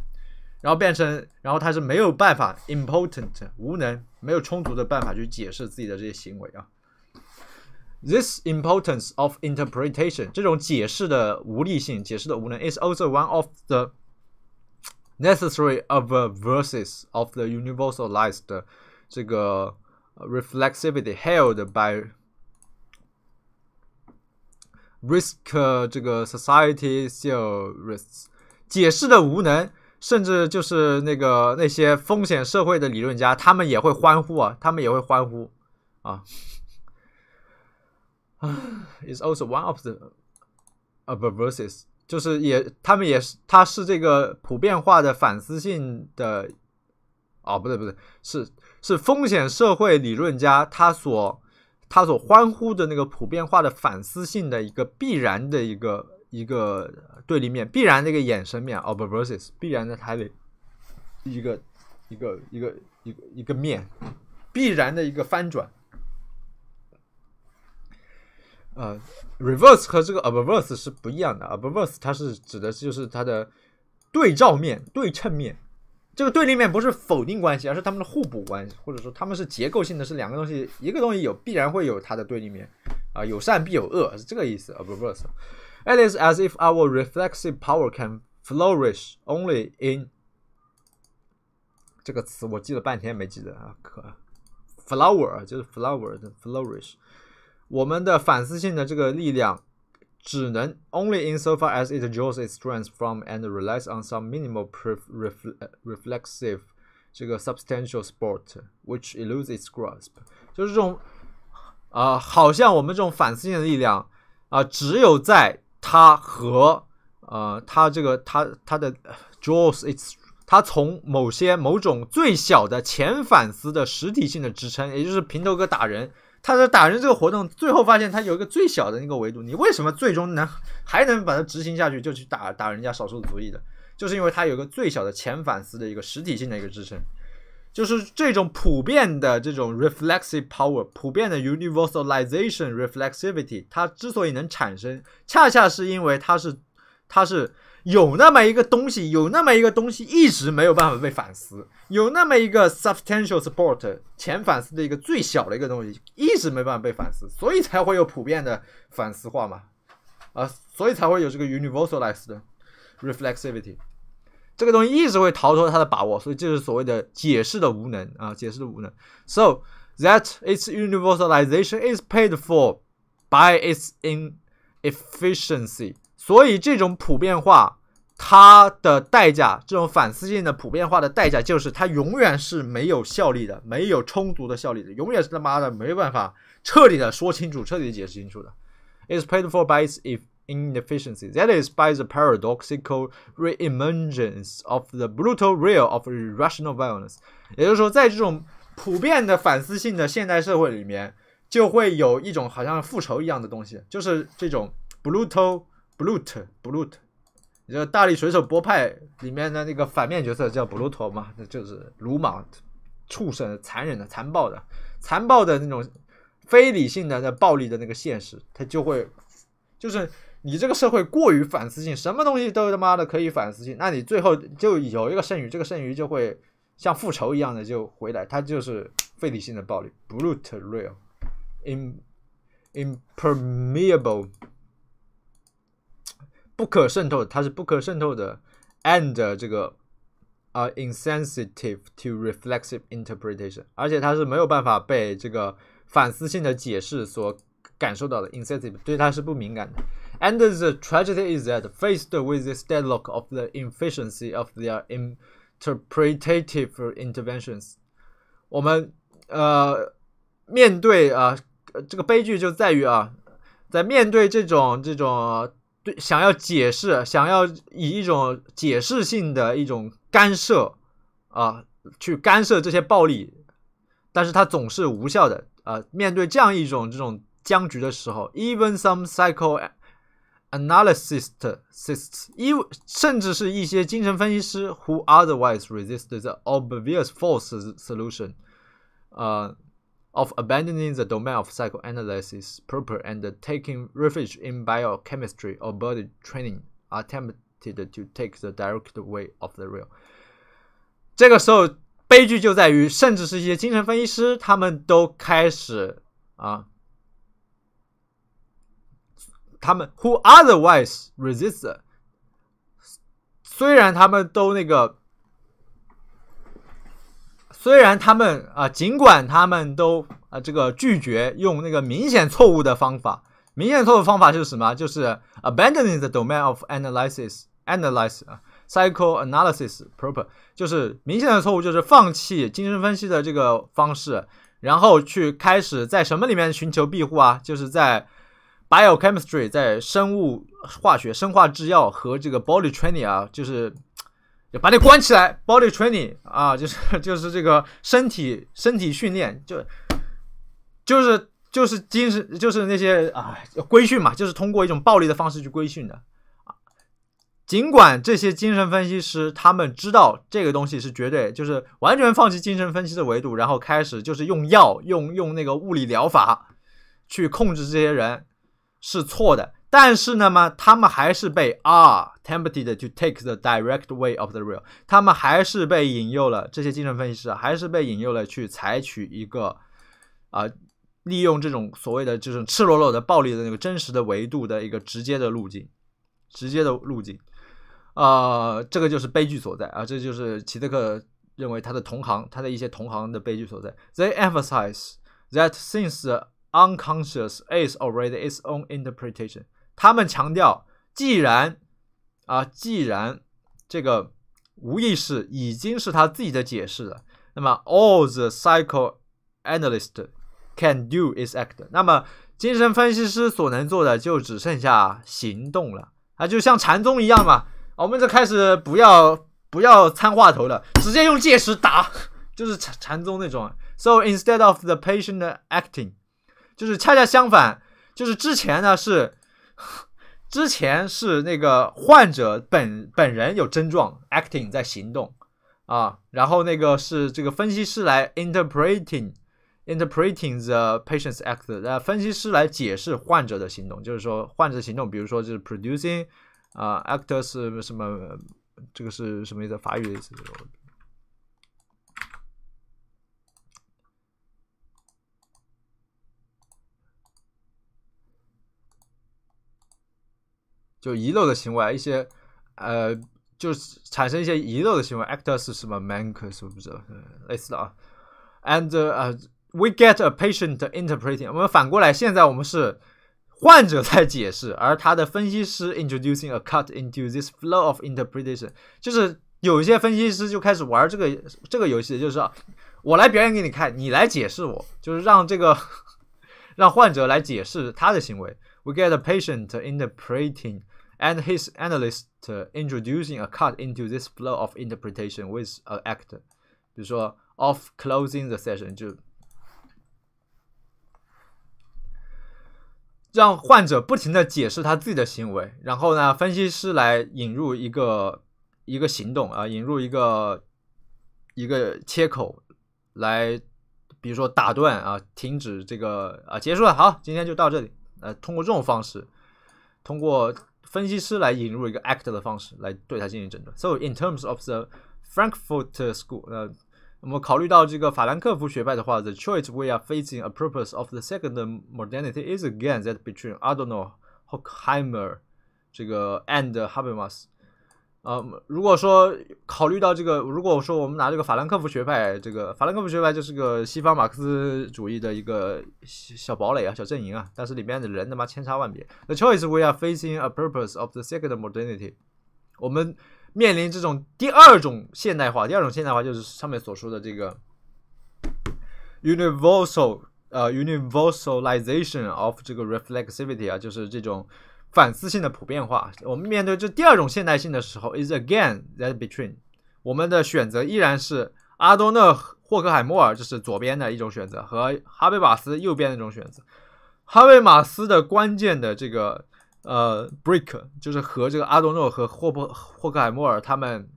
然后变成，然后他是没有办法 impotent 无能，没有充足的办法去解释自己的这些行为啊。This importance of interpretation，这种解释的无力性，解释的无能，is also one of the necessary obverses of the universalized uh, 这个 uh, reflexivity held by risk uh, 这个 society theorists 解释的无能，甚至就是那个那些风险社会的理论家，他们也会欢呼啊，他们也会欢呼啊。Is also one of the obverses. 就是也，他们也是，他是这个普遍化的反思性的，哦，不对不对，是是风险社会理论家他所他所欢呼的那个普遍化的反思性的一个必然的一个一个对立面，必然的一个衍生面哦，不 v e r s s 必然的他的一个一个一个一个一个面，必然的一个翻转。呃，reverse 和这个 o b v e r s e 是不一样的。o b v e r s e 它是指的就是它的对照面、对称面。这个对立面不是否定关系，而是它们的互补关系，或者说它们是结构性的，是两个东西，一个东西有必然会有它的对立面。啊，有善必有恶是这个意思。o b v e r s e It is as if our reflexive power can flourish only in。这个词我记了半天没记得啊，可 flower 就是 flowers，flourish。我们的反思性的这个力量，只能 only in so far as it draws its strength from and relies on some minimal r e f l e x i v e 这个 substantial s p o r t which eludes its grasp。就是这种，啊，好像我们这种反思性的力量啊，只有在它和呃，它这个它它的 draws its 它从某些某种最小的前反思的实体性的支撑，也就是平头哥打人。他在打人这个活动，最后发现他有一个最小的那个维度，你为什么最终能还能把它执行下去，就去打打人家少数族裔的，就是因为他有一个最小的前反思的一个实体性的一个支撑，就是这种普遍的这种 reflexive power，普遍的 universalization reflexivity，它之所以能产生，恰恰是因为它是它是。有那么一个东西，有那么一个东西一直没有办法被反思，有那么一个 substantial support 前反思的一个最小的一个东西，一直没办法被反思，所以才会有普遍的反思化嘛，啊，所以才会有这个 universalized reflexivity，这个东西一直会逃脱它的把握，所以就是所谓的解释的无能啊，解释的无能，so that its universalization is paid for by its inefficiency。所以这种普遍化，它的代价，这种反思性的普遍化的代价就是它永远是没有效力的，没有充足的效力的，永远是他妈的没办法彻底的说清楚、彻底解释清楚的。It's painful by its inefficiency. That is by the paradoxical re-emergence of the brutal real of irrational violence。也就是说，在这种普遍的反思性的现代社会里面，就会有一种好像复仇一样的东西，就是这种 brutal。b l u t t b l u t t 你知道《大力水手》波派里面的那个反面角色叫布鲁托嘛？那就是鲁莽、畜生、残忍的、残暴的、残暴的那种非理性的、那暴力的那个现实，他就会就是你这个社会过于反思性，什么东西都他妈的可以反思性，那你最后就有一个剩余，这个剩余就会像复仇一样的就回来，他就是非理性的暴力 b l u t t real，impermeable。不可渗透，它是不可渗透的，and 这个啊、uh, insensitive to reflexive interpretation，而且它是没有办法被这个反思性的解释所感受到的，insensitive 对它是不敏感的。And the tragedy is that faced with this deadlock of the efficiency of their interpretative interventions，我们呃面对啊、呃、这个悲剧就在于啊，在面对这种这种。对，想要解释，想要以一种解释性的一种干涉啊，去干涉这些暴力，但是它总是无效的。啊。面对这样一种这种僵局的时候，even some psychoanalysts even 甚至是一些精神分析师，who otherwise resist the obvious false solution，呃。of abandoning the domain of psychoanalysis proper and taking refuge in biochemistry or body training attempted to take the direct way of the real。这个时候，悲剧就在于，甚至是一些精神分析师，他们都开始啊，他们 who otherwise resist，虽然他们都那个虽然他们啊，尽管他们都啊，这个拒绝用那个明显错误的方法。明显错误方法是什么？就是 abandoning the domain of analysis, analysis 啊，psychoanalysis proper，就是明显的错误，就是放弃精神分析的这个方式，然后去开始在什么里面寻求庇护啊？就是在 biochemistry，在生物化学、生化制药和这个 body training 啊，就是。把你关起来，body training 啊，就是 就是这个身体身体训练，就就是就是精神就是那些啊规训嘛，就是通过一种暴力的方式去规训的啊。尽管这些精神分析师他们知道这个东西是绝对就是完全放弃精神分析的维度，然后开始就是用药用用那个物理疗法去控制这些人是错的。但是呢嘛，他们还是被 are tempted to take the direct way of the real。他们还是被引诱了，这些精神分析师还是被引诱了去采取一个啊，利用这种所谓的就是赤裸裸的暴力的那个真实的维度的一个直接的路径，直接的路径。啊，这个就是悲剧所在啊，这就是齐德克认为他的同行，他的一些同行的悲剧所在。They emphasize that since the unconscious is already its own interpretation. 他们强调，既然啊，既然这个无意识已经是他自己的解释了，那么 all the p s y c h o a n a l y s t can do is act。那么精神分析师所能做的就只剩下行动了啊，就像禅宗一样嘛。我们就开始不要不要参话头了，直接用戒尺打，就是禅禅宗那种。So instead of the patient acting，就是恰恰相反，就是之前呢是。之前是那个患者本本人有症状，acting 在行动啊，然后那个是这个分析师来 interpreting interpreting the patient's act，呃，分析师来解释患者的行动，就是说患者的行动，比如说就是 producing 啊，actors 什么，这个是什么意思？法语。的意思。就遗漏的行为，一些呃，就是产生一些遗漏的行为。Actor 是什么？Manker 是不知道，类似的啊。And 呃，we get a patient interpreting。我们反过来，现在我们是患者在解释，而他的分析师 introducing a cut into this flow of interpretation，就是有一些分析师就开始玩这个这个游戏，就是啊，我来表演给你看，你来解释我，就是让这个让患者来解释他的行为。We get a patient interpreting。And his analyst introducing a cut into this flow of interpretation with a act，比如说 off closing the session 就让患者不停的解释他自己的行为，然后呢分析师来引入一个一个行动啊，引入一个一个切口来，比如说打断啊，停止这个啊，结束了。好，今天就到这里。呃，通过这种方式，通过。分析师来引入一个 act 的方式来对它进行诊断。So in terms of the Frankfurt School，呃，我们考虑到这个法兰克福学派的话，the choice we are facing a purpose of the second modernity is again that between Adorno, Horkheimer 这个 and Habermas。呃，如果说考虑到这个，如果说我们拿这个法兰克福学派，这个法兰克福学派就是个西方马克思主义的一个小堡垒啊，小阵营啊，但是里面的人他妈千差万别。The choice we are facing a purpose of the second modernity，我们面临这种第二种现代化，第二种现代化就是上面所说的这个 universal 呃 universalization of 这个 r e f l e x i v i t y 啊，就是这种。反思性的普遍化，我们面对这第二种现代性的时候，is again that between 我们的选择依然是阿多诺、霍克海默尔就是左边的一种选择，和哈贝马斯右边的一种选择。哈贝马斯的关键的这个呃 break 就是和这个阿多诺和霍布霍克海默尔他们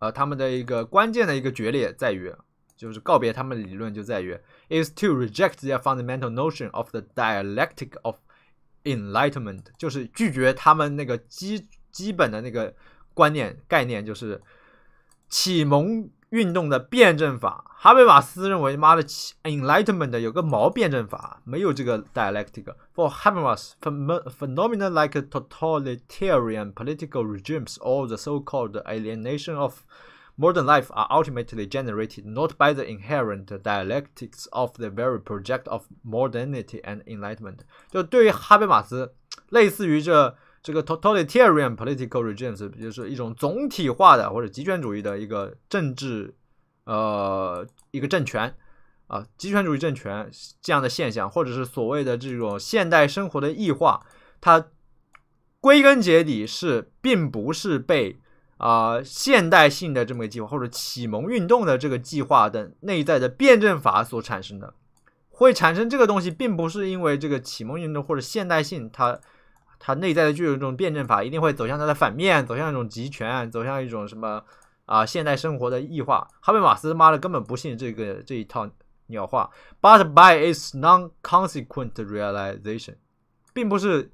呃他们的一个关键的一个决裂在于，就是告别他们的理论就在于 is to reject their fundamental notion of the dialectic of。Enlightenment 就是拒绝他们那个基基本的那个观念概念，就是启蒙运动的辩证法。哈贝马斯认为，妈的，Enlightenment 有个毛辩证法，没有这个 dialectic。For Habermas, phenomena like totalitarian political regimes or the so-called alienation of Modern life are ultimately generated not by the inherent dialectics of the very project of modernity and enlightenment。就对于哈贝马斯，类似于这这个 totalitarian political regimes，就是一种总体化的或者极权主义的一个政治，呃，一个政权，啊，极权主义政权这样的现象，或者是所谓的这种现代生活的异化，它归根结底是并不是被。啊，现代性的这么个计划，或者启蒙运动的这个计划的内在的辩证法所产生的，会产生这个东西，并不是因为这个启蒙运动或者现代性，它它内在的具有一种辩证法，一定会走向它的反面，走向一种集权，走向一种什么啊，现代生活的异化。哈贝马斯他妈的根本不信这个这一套鸟话。But by its non-consequent realization，并不是。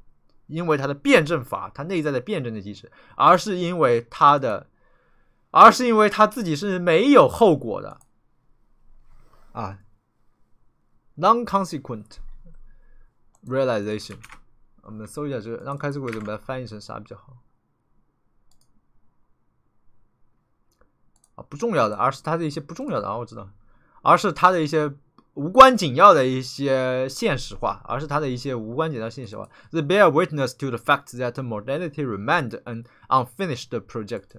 因为他的辩证法，他内在的辩证的机制，而是因为他的，而是因为他自己是没有后果的，啊，non-consequent realization，我们搜一下，e q 让开始 t 怎么翻译成啥比较好？啊，不重要的，而是他的一些不重要的啊，我知道，而是他的一些。无关紧要的一些现实化，而是它的一些无关紧要现实化。The bear witness to the fact that modernity remained an unfinished project。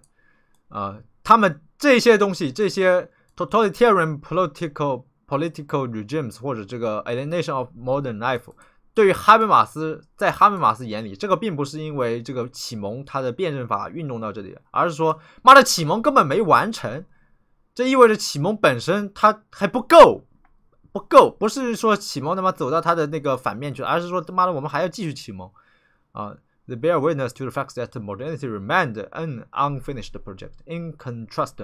啊，他们这些东西，这些 totalitarian political political regimes 或者这个 alienation of modern life，对于哈贝马斯，在哈贝马斯眼里，这个并不是因为这个启蒙它的辩证法运动到这里而是说，妈的，启蒙根本没完成。这意味着启蒙本身它还不够。They bear witness to the fact that modernity remained an unfinished project. In contrast,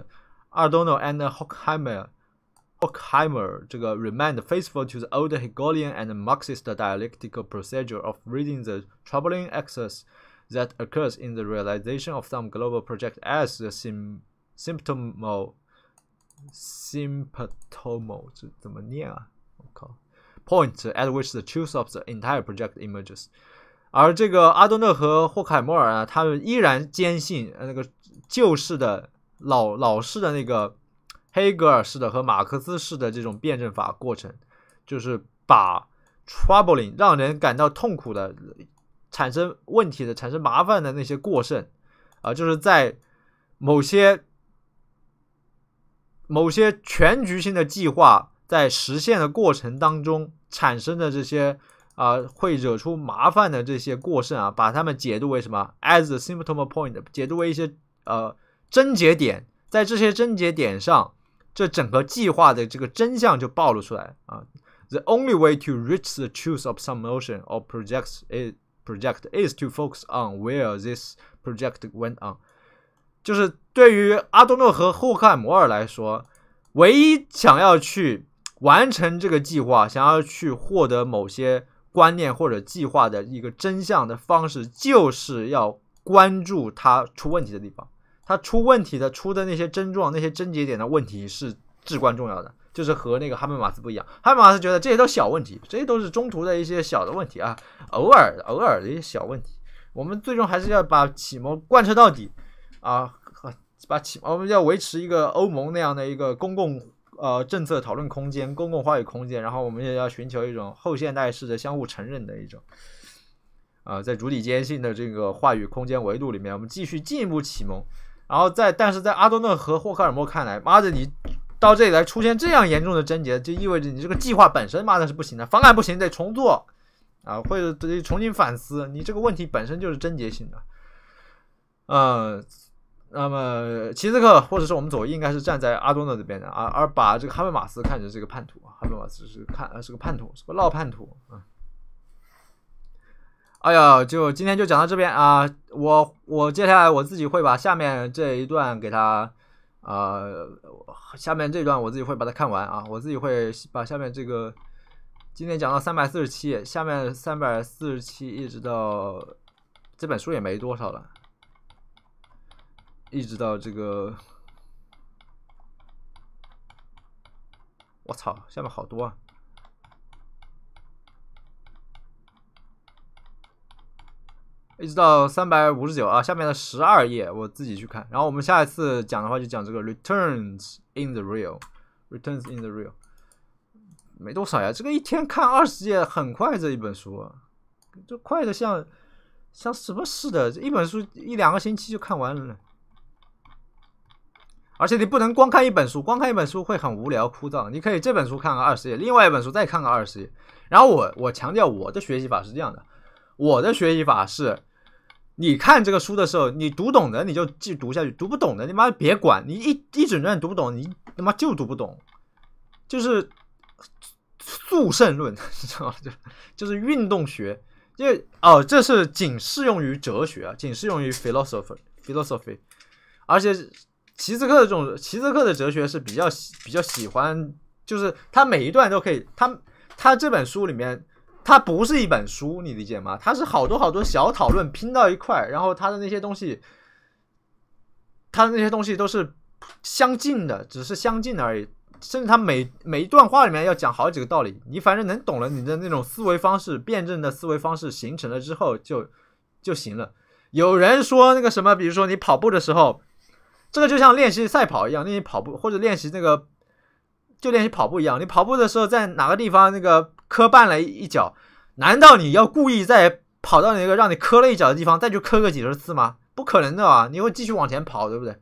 Adorno and Horkheimer, Horkheimer this remained faithful to the old Hegelian and Marxist dialectical procedure of reading the troubling excess that occurs in the realization of some global project as the symptomal s y m p t o m o 这怎么念啊？我靠，point at which the truth of the entire project emerges。而这个阿多诺和霍凯默尔啊，他们依然坚信那个旧式的、老老式的那个黑格尔式的和马克思式的这种辩证法过程，就是把 troubling 让人感到痛苦的、产生问题的、产生麻烦的那些过剩啊，就是在某些。某些全局性的计划在实现的过程当中产生的这些啊，会惹出麻烦的这些过剩啊，把它们解读为什么 as the symptom point，解读为一些呃症结点，在这些症结点上，这整个计划的这个真相就暴露出来啊。The only way to reach the truth of some motion or project is project is to focus on where this project went on. 就是对于阿多诺和霍克海默尔来说，唯一想要去完成这个计划，想要去获得某些观念或者计划的一个真相的方式，就是要关注他出问题的地方。他出问题的出的那些症状、那些症结点的问题是至关重要的。就是和那个哈贝马斯不一样，哈贝马斯觉得这些都是小问题，这些都是中途的一些小的问题啊，偶尔偶尔的一些小问题。我们最终还是要把启蒙贯彻到底。啊，把启我们要维持一个欧盟那样的一个公共呃政策讨论空间、公共话语空间，然后我们也要寻求一种后现代式的相互承认的一种啊，在主体间性的这个话语空间维度里面，我们继续进一步启蒙。然后在但是，在阿多诺和霍克尔默看来，妈的，你到这里来出现这样严重的症结，就意味着你这个计划本身妈的是不行的，方案不行，得重做啊，或者得重新反思，你这个问题本身就是症结性的，嗯。那么齐斯克或者是我们左翼应该是站在阿多诺这边的啊，而把这个哈贝马斯看成是个叛徒啊，哈贝马斯是看是个叛徒，是个老叛徒啊。哎呀，就今天就讲到这边啊，我我接下来我自己会把下面这一段给他，呃，下面这段我自己会把它看完啊，我自己会把下面这个今天讲到三百四十七页，下面三百四十七一直到这本书也没多少了。一直到这个，我操，下面好多啊！一直到三百五十九啊，下面的十二页我自己去看。然后我们下一次讲的话就讲这个 returns in the real，returns in the real，没多少呀。这个一天看二十页很快，这一本书就快的像像什么似的，一本书一两个星期就看完了。而且你不能光看一本书，光看一本书会很无聊枯燥。你可以这本书看个二十页，另外一本书再看个二十页。然后我我强调我的学习法是这样的：我的学习法是，你看这个书的时候，你读懂的你就继续读下去，读不懂的你妈别管。你一一整段读不懂，你他妈就读不懂。就是速胜论，知道吗？就就是运动学，就哦这是仅适用于哲学啊，仅适用于 philosophy philosophy，而且。齐兹克的这种齐兹克的哲学是比较喜比较喜欢，就是他每一段都可以，他他这本书里面，他不是一本书，你理解吗？他是好多好多小讨论拼到一块，然后他的那些东西，他的那些东西都是相近的，只是相近的而已。甚至他每每一段话里面要讲好几个道理，你反正能懂了，你的那种思维方式、辩证的思维方式形成了之后就就行了。有人说那个什么，比如说你跑步的时候。这个就像练习赛跑一样，练习跑步或者练习那个就练习跑步一样。你跑步的时候在哪个地方那个磕绊了一脚，难道你要故意在跑到那个让你磕了一脚的地方再去磕个几十次吗？不可能的啊！你会继续往前跑，对不对？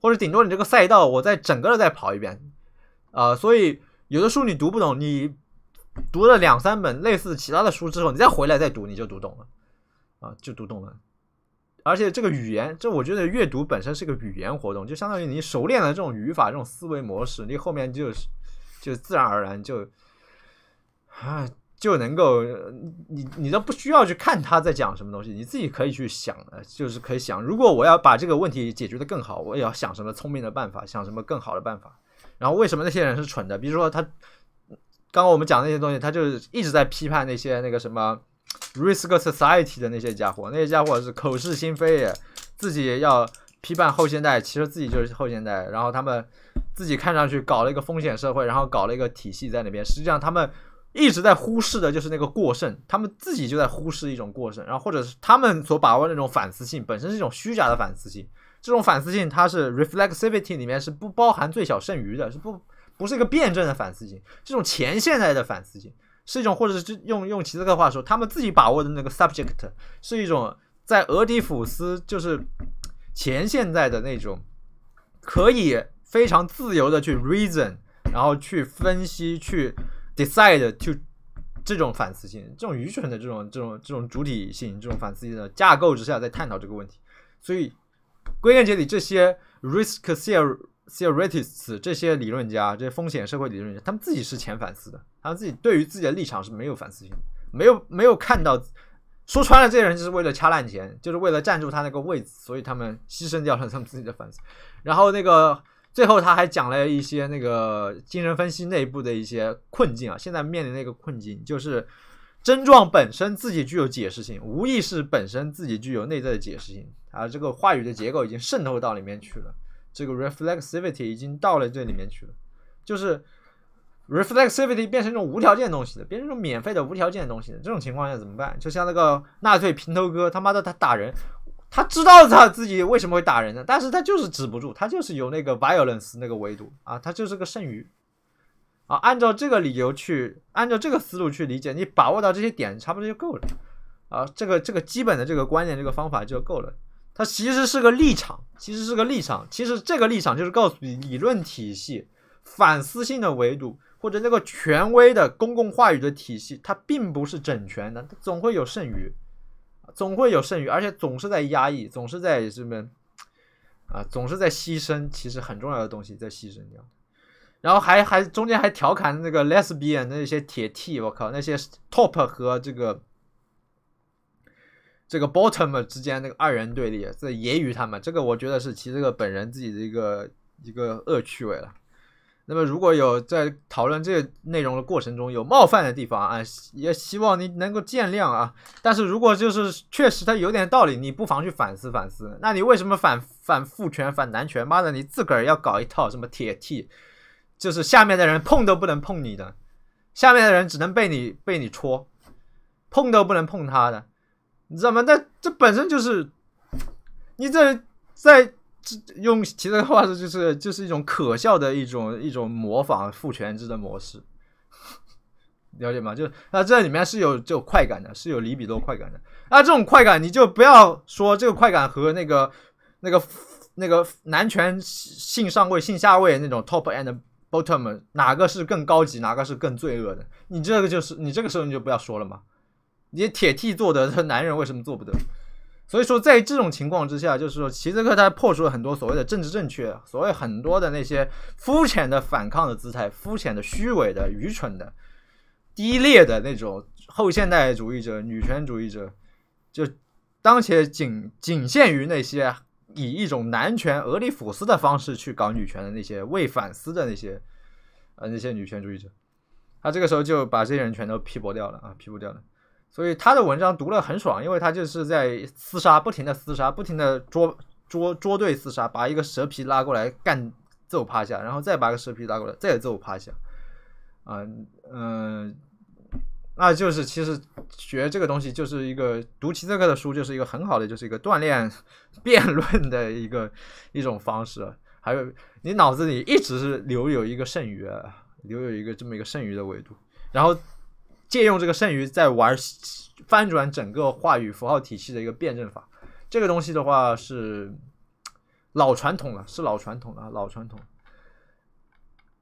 或者顶多你这个赛道我再整个的再跑一遍，呃，所以有的书你读不懂，你读了两三本类似其他的书之后，你再回来再读，你就读懂了啊，就读懂了。而且这个语言，这我觉得阅读本身是个语言活动，就相当于你熟练了这种语法、这种思维模式，你后面就是就自然而然就啊就能够，你你都不需要去看他在讲什么东西，你自己可以去想，就是可以想，如果我要把这个问题解决的更好，我也要想什么聪明的办法，想什么更好的办法。然后为什么那些人是蠢的？比如说他刚刚我们讲那些东西，他就一直在批判那些那个什么。Risk society 的那些家伙，那些家伙是口是心非，自己要批判后现代，其实自己就是后现代。然后他们自己看上去搞了一个风险社会，然后搞了一个体系在那边。实际上他们一直在忽视的就是那个过剩，他们自己就在忽视一种过剩。然后或者是他们所把握那种反思性，本身是一种虚假的反思性。这种反思性它是 reflexivity 里面是不包含最小剩余的，是不不是一个辩证的反思性，这种前现代的反思性。是一种，或者是用用齐他的克话说，他们自己把握的那个 subject，是一种在俄狄浦斯就是前现代的那种，可以非常自由的去 reason，然后去分析，去 decide，to 这种反思性、这种愚蠢的这种这种这种主体性、这种反思性的架构之下，在探讨这个问题。所以归根结底，这些 riskier。Theoritists 这些理论家，这些风险社会理论家，他们自己是浅反思的，他们自己对于自己的立场是没有反思性没有没有看到，说穿了，这些人就是为了掐烂钱，就是为了占住他那个位子，所以他们牺牲掉了他们自己的反思。然后那个最后他还讲了一些那个精神分析内部的一些困境啊，现在面临那个困境就是症状本身自己具有解释性，无意识本身自己具有内在的解释性，啊，这个话语的结构已经渗透到里面去了。这个 reflexivity 已经到了这里面去了，就是 reflexivity 变成一种无条件东西的，变成一种免费的无条件东西的。这种情况下怎么办？就像那个纳粹平头哥，他妈的他打人，他知道他自己为什么会打人的，但是他就是止不住，他就是有那个 violence 那个维度啊，他就是个剩余。啊，按照这个理由去，按照这个思路去理解，你把握到这些点差不多就够了。啊，这个这个基本的这个观念，这个方法就够了。它其实是个立场，其实是个立场，其实这个立场就是告诉你理论体系、反思性的维度，或者那个权威的公共话语的体系，它并不是整全的，它总会有剩余，总会有剩余，而且总是在压抑，总是在什么，啊，总是在牺牲，其实很重要的东西在牺牲掉，然后还还中间还调侃那个 lesbian 那些铁 T，我靠那些 top 和这个。这个 bottom 之间那个二人对立，这揶揄他们，这个我觉得是其实这个本人自己的一个一个恶趣味了。那么如果有在讨论这个内容的过程中有冒犯的地方啊，也希望你能够见谅啊。但是如果就是确实他有点道理，你不妨去反思反思。那你为什么反反父权反男权？妈的，你自个儿要搞一套什么铁 t 就是下面的人碰都不能碰你的，下面的人只能被你被你戳，碰都不能碰他的。你知道吗？那这本身就是，你这在这用其他的话说，就是就是一种可笑的一种一种模仿父权制的模式，了解吗？就那这里面是有这种快感的，是有里比多快感的。那这种快感，你就不要说这个快感和那个那个那个男权性上位性下位那种 top and bottom 哪个是更高级，哪个是更罪恶的？你这个就是你这个时候你就不要说了嘛。你铁 T 做得，他男人为什么做不得？所以说，在这种情况之下，就是说，齐泽克他破除了很多所谓的政治正确，所谓很多的那些肤浅的反抗的姿态、肤浅的虚伪的、愚蠢的、低劣的那种后现代主义者、女权主义者，就当前仅仅限于那些以一种男权俄里弗斯的方式去搞女权的那些未反思的那些啊那些女权主义者，他这个时候就把这些人全都批驳掉了啊，批驳掉了。所以他的文章读了很爽，因为他就是在厮杀，不停的厮杀，不停的捉捉捉对厮杀，把一个蛇皮拉过来干揍趴下，然后再把个蛇皮拉过来再揍趴下，啊，嗯，那就是其实学这个东西就是一个读奇泽克的书就是一个很好的就是一个锻炼辩论的一个一种方式，还有你脑子里一直是留有一个剩余，留有一个这么一个剩余的维度，然后。借用这个剩余，在玩翻转整个话语符号体系的一个辩证法，这个东西的话是老传统了，是老传统了，老传统。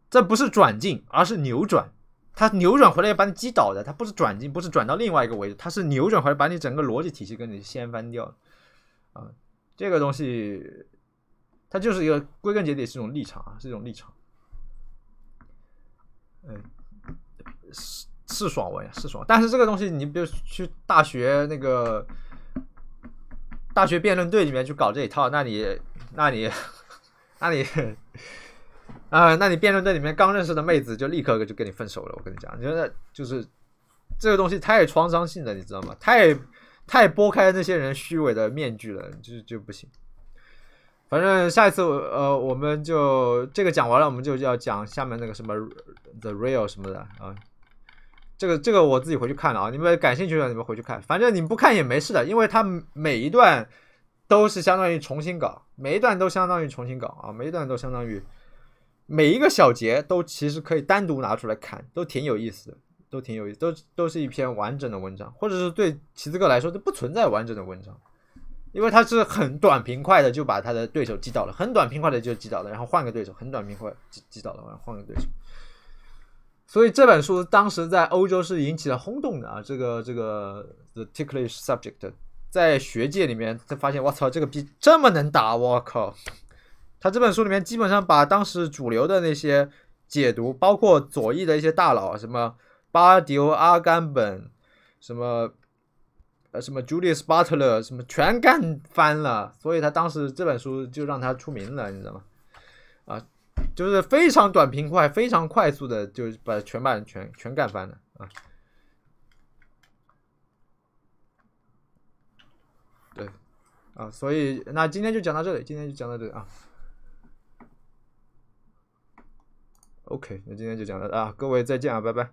这不是转进，而是扭转。它扭转回来要把你击倒的，它不是转进，不是转到另外一个位置，它是扭转回来把你整个逻辑体系给你掀翻掉。啊，这个东西它就是一个，归根结底是一种立场啊，是一种立场。嗯，是。是爽文呀，是爽。但是这个东西，你比如去大学那个大学辩论队里面去搞这一套，那你，那你，那你，啊，那你辩论队里面刚认识的妹子就立刻就跟你分手了。我跟你讲，你觉得就是这个东西太创伤性的，你知道吗？太太拨开那些人虚伪的面具了，就就不行。反正下一次，呃，我们就这个讲完了，我们就要讲下面那个什么 The Real 什么的啊。这个这个我自己回去看了啊，你们感兴趣的你们回去看，反正你不看也没事的，因为他每一段都是相当于重新搞，每一段都相当于重新搞啊，每一段都相当于每一个小节都其实可以单独拿出来看，都挺有意思的，都挺有意思，都都是一篇完整的文章，或者是对齐子哥来说都不存在完整的文章，因为他是很短平快的就把他的对手击倒了，很短平快的就击倒了，然后换个对手，很短平快击击倒了，然后换个对手。所以这本书当时在欧洲是引起了轰动的啊！这个这个 The Ticklish Subject 在学界里面，他发现我操，这个逼这么能打，我靠！他这本书里面基本上把当时主流的那些解读，包括左翼的一些大佬，什么巴迪欧、阿甘本，什么呃什么 Julius Butler，什么全干翻了。所以他当时这本书就让他出名了，你知道吗？啊！就是非常短平快，非常快速的，就把全版全全干翻了啊！对啊，所以那今天就讲到这里，今天就讲到这里啊。OK，那今天就讲到啊，各位再见啊，拜拜。